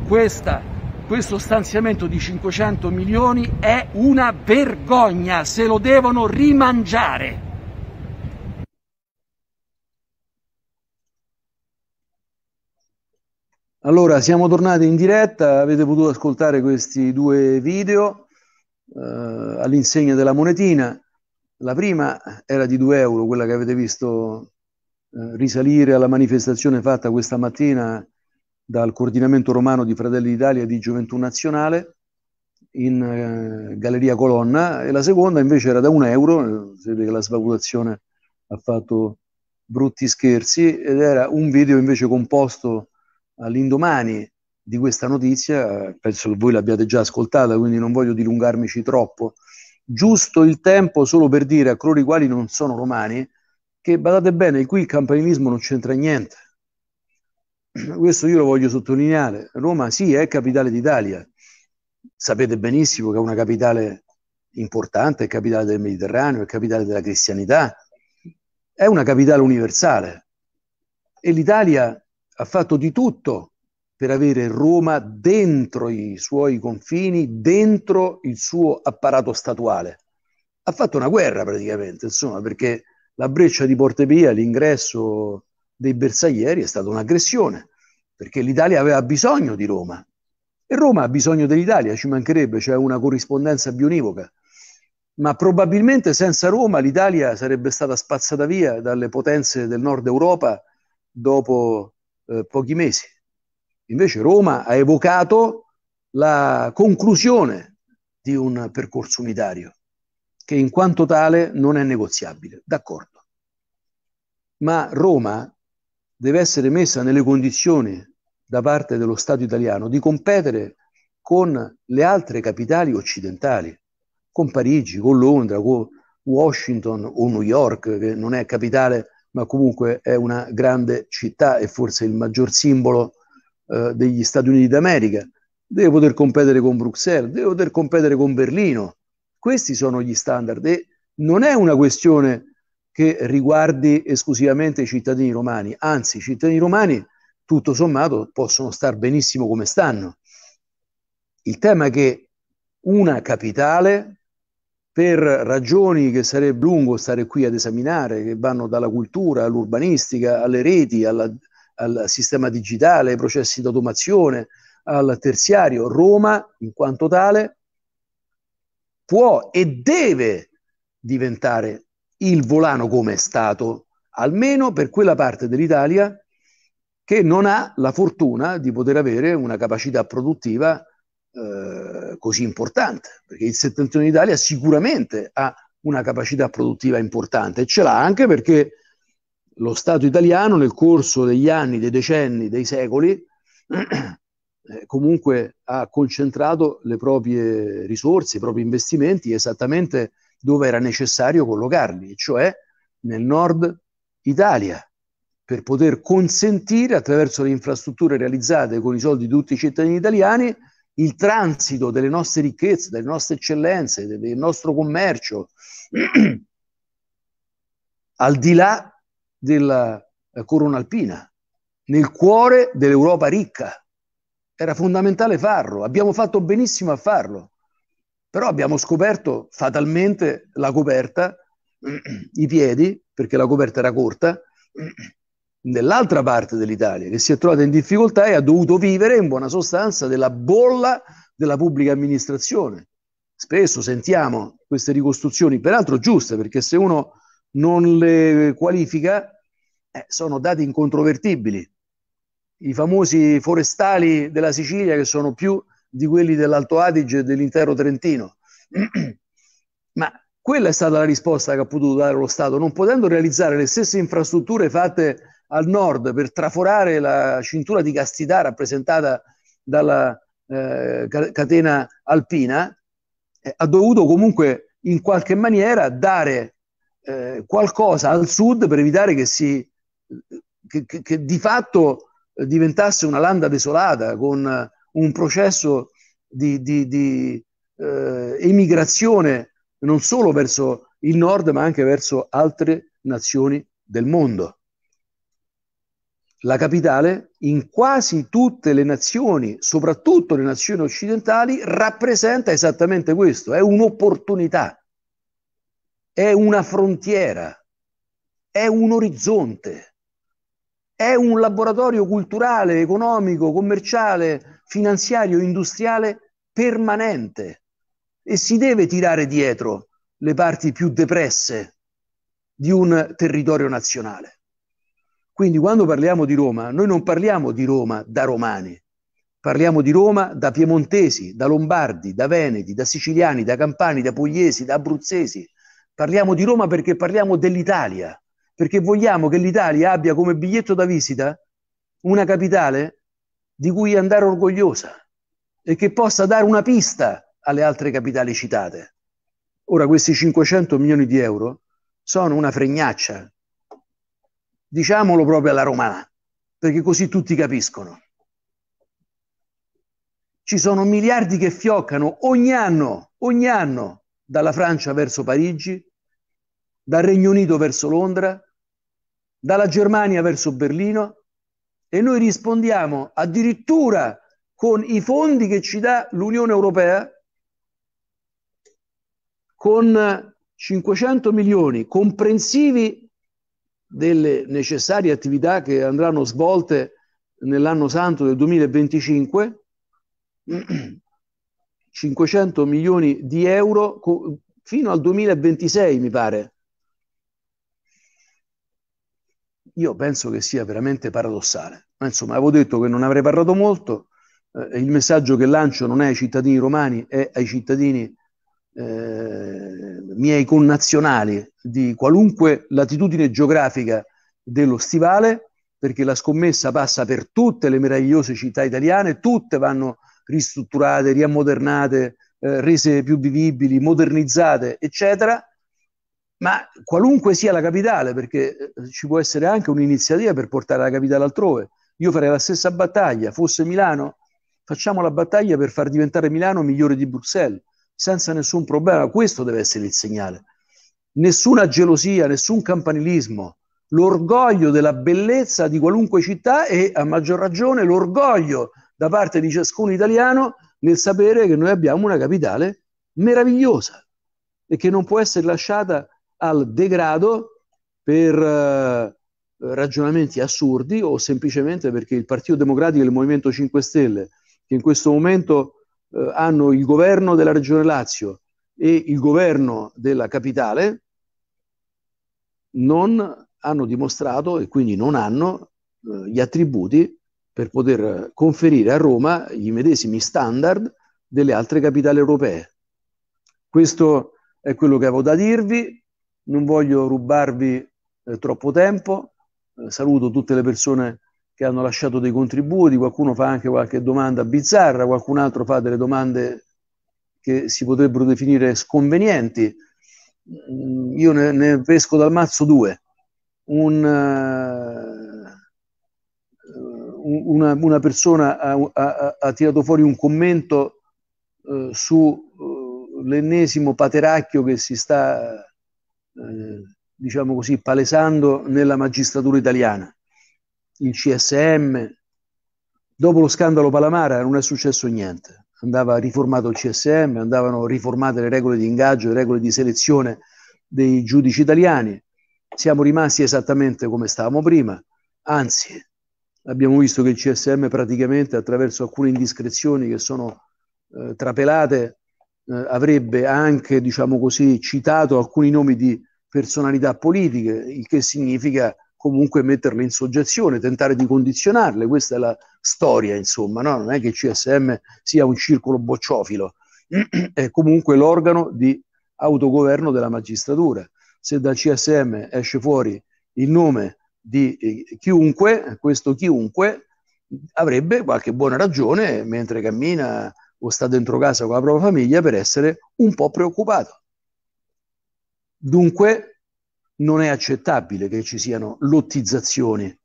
Questa, questo stanziamento di 500 milioni è una vergogna, se lo devono rimangiare. Allora, siamo tornati in diretta, avete potuto ascoltare questi due video eh, all'insegna della monetina. La prima era di 2 euro, quella che avete visto eh, risalire alla manifestazione fatta questa mattina dal coordinamento romano di Fratelli d'Italia di Gioventù Nazionale in eh, Galleria Colonna e la seconda invece era da 1 euro, si eh, vede che la svalutazione ha fatto brutti scherzi ed era un video invece composto all'indomani di questa notizia, penso che voi l'abbiate già ascoltata, quindi non voglio dilungarmici troppo. Giusto il tempo solo per dire a coloro i quali non sono romani che badate bene, qui il campanilismo non c'entra niente. Questo io lo voglio sottolineare. Roma sì è capitale d'Italia. Sapete benissimo che è una capitale importante, è capitale del Mediterraneo, è capitale della cristianità, è una capitale universale. E l'Italia ha fatto di tutto per avere Roma dentro i suoi confini, dentro il suo apparato statuale. Ha fatto una guerra praticamente, insomma, perché la breccia di Porte Pia, l'ingresso dei bersaglieri è stata un'aggressione, perché l'Italia aveva bisogno di Roma e Roma ha bisogno dell'Italia, ci mancherebbe, c'è cioè una corrispondenza bionivoca. Ma probabilmente senza Roma l'Italia sarebbe stata spazzata via dalle potenze del nord Europa dopo eh, pochi mesi. Invece Roma ha evocato la conclusione di un percorso unitario che in quanto tale non è negoziabile, d'accordo. Ma Roma deve essere messa nelle condizioni da parte dello Stato italiano di competere con le altre capitali occidentali, con Parigi, con Londra, con Washington o New York, che non è capitale, ma comunque è una grande città e forse il maggior simbolo eh, degli Stati Uniti d'America, deve poter competere con Bruxelles, deve poter competere con Berlino. Questi sono gli standard e non è una questione che riguardi esclusivamente i cittadini romani, anzi i cittadini romani tutto sommato possono star benissimo come stanno. Il tema è che una capitale, per ragioni che sarebbe lungo stare qui ad esaminare, che vanno dalla cultura all'urbanistica, alle reti, alla, al sistema digitale, ai processi di automazione, al terziario. Roma, in quanto tale, può e deve diventare il volano come è stato, almeno per quella parte dell'Italia che non ha la fortuna di poter avere una capacità produttiva eh, così importante, perché il settentrione d'Italia sicuramente ha una capacità produttiva importante, e ce l'ha anche perché lo Stato italiano nel corso degli anni, dei decenni, dei secoli, eh, comunque ha concentrato le proprie risorse, i propri investimenti esattamente dove era necessario collocarli, cioè nel nord Italia, per poter consentire attraverso le infrastrutture realizzate con i soldi di tutti i cittadini italiani il transito delle nostre ricchezze, delle nostre eccellenze, del nostro commercio, al di là della eh, corona alpina, nel cuore dell'Europa ricca. Era fondamentale farlo, abbiamo fatto benissimo a farlo, però abbiamo scoperto fatalmente la coperta, i piedi, perché la coperta era corta, nell'altra parte dell'Italia che si è trovata in difficoltà e ha dovuto vivere in buona sostanza della bolla della pubblica amministrazione. Spesso sentiamo queste ricostruzioni, peraltro giuste, perché se uno non le qualifica eh, sono dati incontrovertibili. I famosi forestali della Sicilia che sono più di quelli dell'Alto Adige e dell'intero Trentino. Ma quella è stata la risposta che ha potuto dare lo Stato, non potendo realizzare le stesse infrastrutture fatte al nord per traforare la cintura di castità rappresentata dalla eh, catena alpina, eh, ha dovuto comunque in qualche maniera dare eh, qualcosa al sud per evitare che si che, che, che, di fatto diventasse una landa desolata con un processo di, di, di eh, emigrazione non solo verso il nord ma anche verso altre nazioni del mondo. La capitale in quasi tutte le nazioni, soprattutto le nazioni occidentali, rappresenta esattamente questo, è un'opportunità, è una frontiera, è un orizzonte è un laboratorio culturale, economico, commerciale, finanziario, industriale permanente e si deve tirare dietro le parti più depresse di un territorio nazionale. Quindi quando parliamo di Roma, noi non parliamo di Roma da romani, parliamo di Roma da piemontesi, da lombardi, da veneti, da siciliani, da campani, da pugliesi, da abruzzesi. Parliamo di Roma perché parliamo dell'Italia perché vogliamo che l'Italia abbia come biglietto da visita una capitale di cui andare orgogliosa e che possa dare una pista alle altre capitali citate. Ora questi 500 milioni di euro sono una fregnaccia, diciamolo proprio alla romana, perché così tutti capiscono. Ci sono miliardi che fioccano ogni anno, ogni anno, dalla Francia verso Parigi, dal Regno Unito verso Londra, dalla Germania verso Berlino e noi rispondiamo addirittura con i fondi che ci dà l'Unione Europea, con 500 milioni comprensivi delle necessarie attività che andranno svolte nell'anno santo del 2025, 500 milioni di euro fino al 2026 mi pare, io penso che sia veramente paradossale. Ma insomma, avevo detto che non avrei parlato molto, eh, il messaggio che lancio non è ai cittadini romani, è ai cittadini eh, miei connazionali di qualunque latitudine geografica dello stivale, perché la scommessa passa per tutte le meravigliose città italiane, tutte vanno ristrutturate, riammodernate, eh, rese più vivibili, modernizzate, eccetera ma qualunque sia la capitale, perché eh, ci può essere anche un'iniziativa per portare la capitale altrove. Io farei la stessa battaglia, fosse Milano, facciamo la battaglia per far diventare Milano migliore di Bruxelles, senza nessun problema. Questo deve essere il segnale. Nessuna gelosia, nessun campanilismo, l'orgoglio della bellezza di qualunque città e a maggior ragione l'orgoglio da parte di ciascun italiano nel sapere che noi abbiamo una capitale meravigliosa e che non può essere lasciata al degrado per eh, ragionamenti assurdi o semplicemente perché il Partito Democratico e il Movimento 5 Stelle, che in questo momento eh, hanno il governo della Regione Lazio e il governo della capitale, non hanno dimostrato e quindi non hanno eh, gli attributi per poter conferire a Roma gli medesimi standard delle altre capitali europee. Questo è quello che avevo da dirvi non voglio rubarvi eh, troppo tempo, eh, saluto tutte le persone che hanno lasciato dei contributi, qualcuno fa anche qualche domanda bizzarra, qualcun altro fa delle domande che si potrebbero definire sconvenienti. Mm, io ne, ne, pesco dal mazzo due. Un, uh, una, una, persona ha, ha, ha, tirato fuori un commento uh, su uh, pateracchio che si sta eh, diciamo così, palesando nella magistratura italiana. Il CSM, dopo lo scandalo Palamara non è successo niente, andava riformato il CSM, andavano riformate le regole di ingaggio, le regole di selezione dei giudici italiani, siamo rimasti esattamente come stavamo prima, anzi abbiamo visto che il CSM praticamente attraverso alcune indiscrezioni che sono eh, trapelate eh, avrebbe anche, diciamo così, citato alcuni nomi di personalità politiche, il che significa comunque metterle in soggezione, tentare di condizionarle. Questa è la storia, insomma, no? non è che il CSM sia un circolo bocciofilo, è comunque l'organo di autogoverno della magistratura. Se dal CSM esce fuori il nome di eh, chiunque, questo chiunque avrebbe qualche buona ragione mentre cammina o sta dentro casa con la propria famiglia per essere un po' preoccupato. Dunque non è accettabile che ci siano lottizzazioni,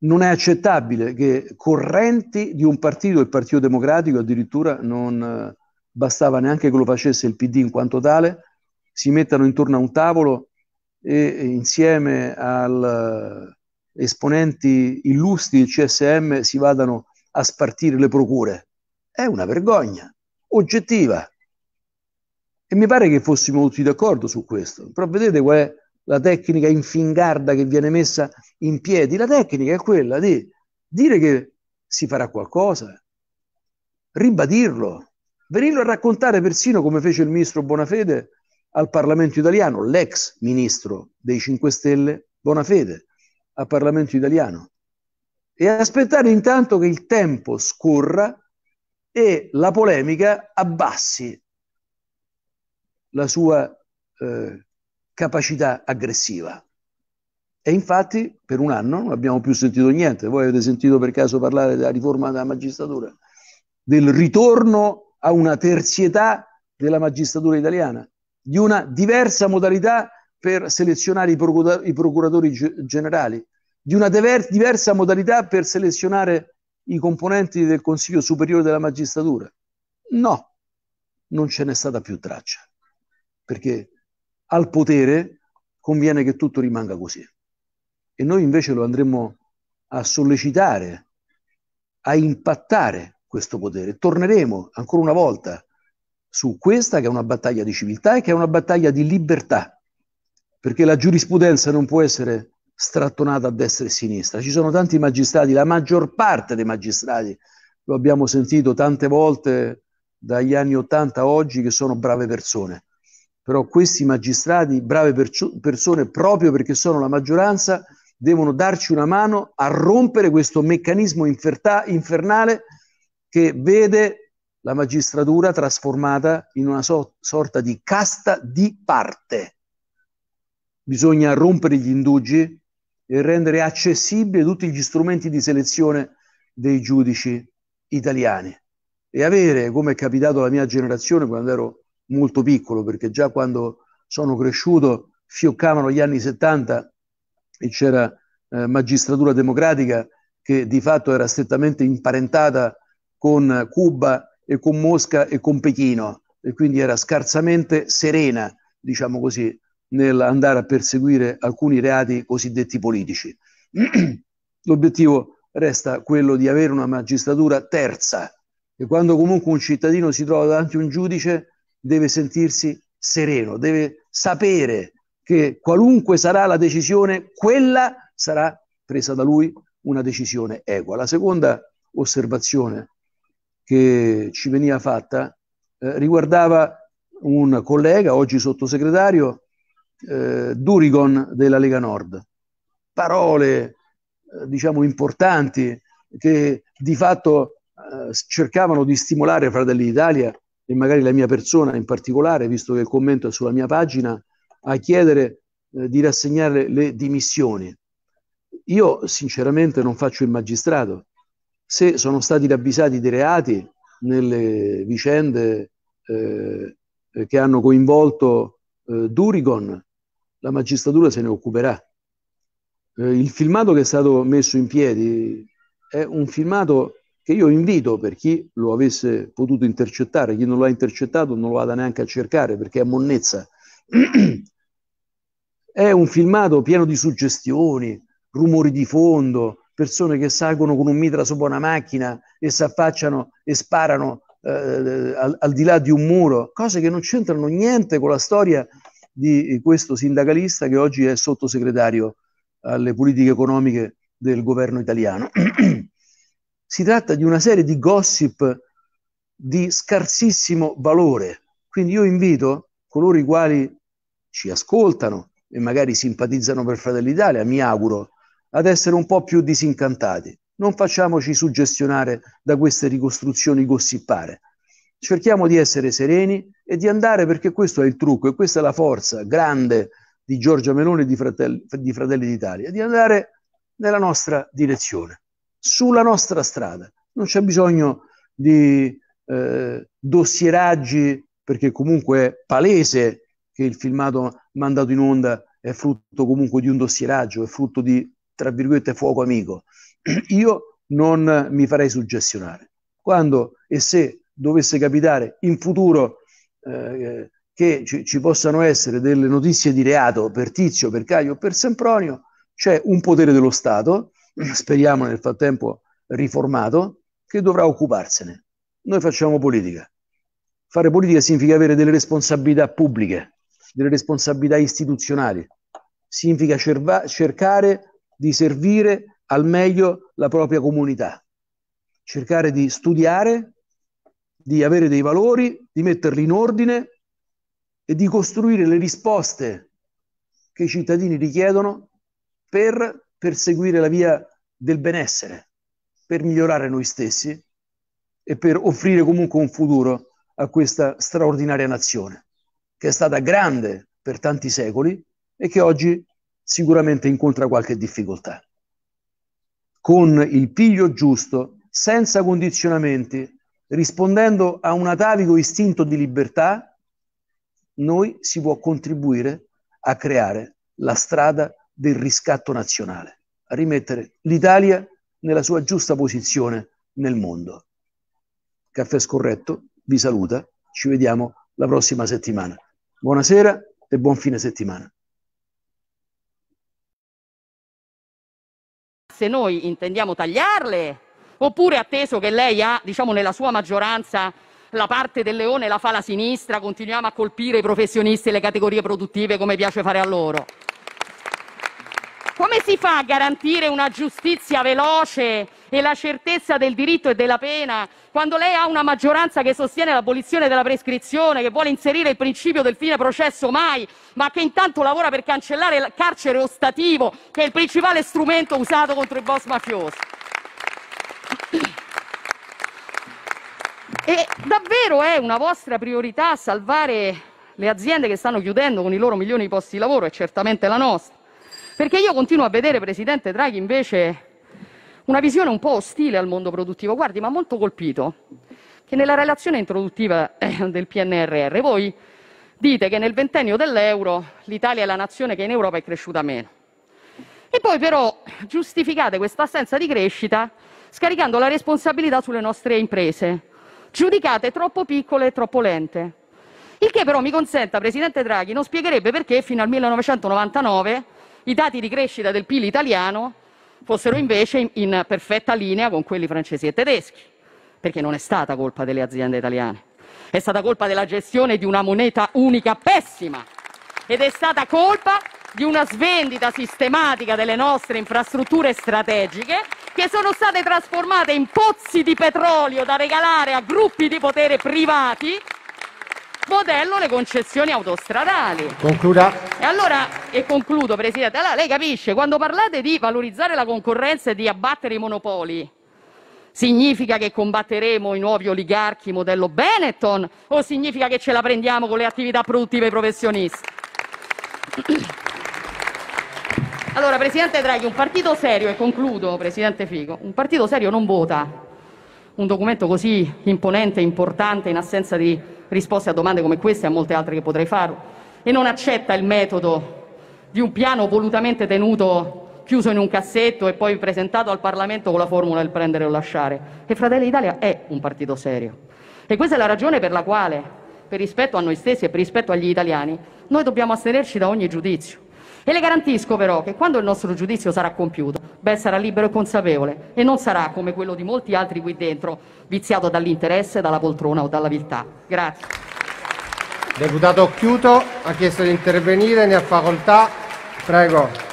non è accettabile che correnti di un partito, il Partito Democratico addirittura non eh, bastava neanche che lo facesse il PD in quanto tale, si mettano intorno a un tavolo e insieme al eh, esponenti illustri del CSM si vadano a spartire le procure. È una vergogna oggettiva. E mi pare che fossimo tutti d'accordo su questo. Però vedete qual è la tecnica infingarda che viene messa in piedi? La tecnica è quella di dire che si farà qualcosa, ribadirlo, venirlo a raccontare persino come fece il ministro Bonafede al Parlamento italiano, l'ex ministro dei 5 Stelle Bonafede al Parlamento italiano, e aspettare intanto che il tempo scorra e la polemica abbassi la sua eh, capacità aggressiva. E infatti per un anno non abbiamo più sentito niente. Voi avete sentito per caso parlare della riforma della magistratura, del ritorno a una terzietà della magistratura italiana, di una diversa modalità per selezionare i, procuratori generali, di una diversa modalità per selezionare i componenti del Consiglio Superiore della Magistratura? No, non ce n'è stata più traccia, perché al potere conviene che tutto rimanga così. E noi invece lo andremo a sollecitare, a impattare questo potere. Torneremo ancora una volta su questa che è una battaglia di civiltà e che è una battaglia di libertà, perché la giurisprudenza non può essere strattonata a destra e a sinistra. Ci sono tanti magistrati, la maggior parte dei magistrati, lo abbiamo sentito tante volte dagli anni 80 a oggi, che sono brave persone. Però questi magistrati, brave perso- persone, proprio perché sono la maggioranza, devono darci una mano a rompere questo meccanismo inferta- infernale che vede la magistratura trasformata in una so- sorta di casta di parte. Bisogna rompere gli indugi, e rendere accessibili tutti gli strumenti di selezione dei giudici italiani e avere, come è capitato alla mia generazione quando ero molto piccolo, perché già quando sono cresciuto fioccavano gli anni 70 e c'era eh, magistratura democratica che di fatto era strettamente imparentata con Cuba e con Mosca e con Pechino e quindi era scarsamente serena, diciamo così, nell'andare a perseguire alcuni reati cosiddetti politici. L'obiettivo resta quello di avere una magistratura terza e quando comunque un cittadino si trova davanti a un giudice deve sentirsi sereno, deve sapere che qualunque sarà la decisione, quella sarà presa da lui una decisione equa. La seconda osservazione che ci veniva fatta eh, riguardava un collega, oggi sottosegretario, eh, Durigon della Lega Nord. Parole, eh, diciamo, importanti che di fatto eh, cercavano di stimolare Fratelli d'Italia e magari la mia persona in particolare, visto che il commento è sulla mia pagina, a chiedere eh, di rassegnare le dimissioni. Io sinceramente non faccio il magistrato. Se sono stati ravvisati dei reati nelle vicende eh, che hanno coinvolto eh, Durigon, la magistratura se ne occuperà. Eh, il filmato che è stato messo in piedi è un filmato che io invito per chi lo avesse potuto intercettare, chi non lo ha intercettato non lo vada neanche a cercare perché è monnezza. è un filmato pieno di suggestioni, rumori di fondo, persone che salgono con un mitra sopra una macchina e si affacciano e sparano eh, al, al, di là di un muro, cose che non c'entrano niente con la storia di eh, questo sindacalista che oggi è sottosegretario alle politiche economiche del governo italiano. si tratta di una serie di gossip di scarsissimo valore. Quindi io invito coloro i quali ci ascoltano e magari simpatizzano per Fratelli d'Italia, mi auguro, ad essere un po' più disincantati. Non facciamoci suggestionare da queste ricostruzioni gossipare. Cerchiamo di essere sereni, e di andare perché questo è il trucco e questa è la forza grande di Giorgia Meloni e di Fratelli, di Fratelli d'Italia, di andare nella nostra direzione, sulla nostra strada. Non c'è bisogno di eh, dossieraggi perché comunque è palese che il filmato mandato in onda è frutto comunque di un dossieraggio, è frutto di, tra virgolette, fuoco amico. Io non mi farei suggestionare. Quando e se dovesse capitare in futuro eh, che ci, ci, possano essere delle notizie di reato per Tizio, per Caio o per Sempronio, c'è un potere dello Stato, speriamo nel frattempo riformato, che dovrà occuparsene. Noi facciamo politica. Fare politica significa avere delle responsabilità pubbliche, delle responsabilità istituzionali, significa cerva- cercare di servire al meglio la propria comunità, cercare di studiare di avere dei valori, di metterli in ordine e di costruire le risposte che i cittadini richiedono per perseguire la via del benessere, per migliorare noi stessi e per offrire comunque un futuro a questa straordinaria nazione, che è stata grande per tanti secoli e che oggi sicuramente incontra qualche difficoltà. Con il piglio giusto, senza condizionamenti, rispondendo a un atavico istinto di libertà, noi si può contribuire a creare la strada del riscatto nazionale, a rimettere l'Italia nella sua giusta posizione nel mondo. Caffè Scorretto vi saluta, ci vediamo la prossima settimana. Buonasera e buon fine settimana. Se noi intendiamo tagliarle, Oppure, atteso che lei ha, diciamo, nella sua maggioranza la parte del leone la fa la sinistra, continuiamo a colpire i professionisti e le categorie produttive come piace fare a loro. Come si fa a garantire una giustizia veloce e la certezza del diritto e della pena quando lei ha una maggioranza che sostiene l'abolizione della prescrizione, che vuole inserire il principio del fine processo mai, ma che intanto lavora per cancellare il carcere ostativo, che è il principale strumento usato contro i boss mafiosi? E davvero è eh, una vostra priorità salvare le aziende che stanno chiudendo con i loro milioni di posti di lavoro? È certamente la nostra. Perché io continuo a vedere, Presidente Draghi, invece una visione un po' ostile al mondo produttivo. Guardi, ma molto colpito che nella relazione introduttiva eh, del PNRR voi dite che nel ventennio dell'euro l'Italia è la nazione che in Europa è cresciuta meno. E poi però giustificate questa assenza di crescita scaricando la responsabilità sulle nostre imprese, giudicate troppo piccole e troppo lente. Il che però mi consenta, Presidente Draghi, non spiegherebbe perché fino al 1999 i dati di crescita del PIL italiano fossero invece in perfetta linea con quelli francesi e tedeschi, perché non è stata colpa delle aziende italiane, è stata colpa della gestione di una moneta unica pessima ed è stata colpa di una svendita sistematica delle nostre infrastrutture strategiche che sono state trasformate in pozzi di petrolio da regalare a gruppi di potere privati modello le concessioni autostradali. Concluda. E allora, e concludo Presidente, allora lei capisce, quando parlate di valorizzare la concorrenza e di abbattere i monopoli, significa che combatteremo i nuovi oligarchi modello Benetton o significa che ce la prendiamo con le attività produttive e professionisti? Allora, Presidente Draghi, un partito serio, e concludo, Presidente Fico, un partito serio non vota un documento così imponente, e importante, in assenza di risposte a domande come queste e a molte altre che potrei fare, e non accetta il metodo di un piano volutamente tenuto chiuso in un cassetto e poi presentato al Parlamento con la formula del prendere o lasciare. E Fratelli d'Italia è un partito serio. E questa è la ragione per la quale, per rispetto a noi stessi e per rispetto agli italiani, noi dobbiamo astenerci da ogni giudizio. E le garantisco però che quando il nostro giudizio sarà compiuto, beh, sarà libero e consapevole e non sarà come quello di molti altri qui dentro, viziato dall'interesse, dalla poltrona o dalla viltà. Grazie. Deputato Occhiuto ha chiesto di intervenire, ne ha facoltà. Prego.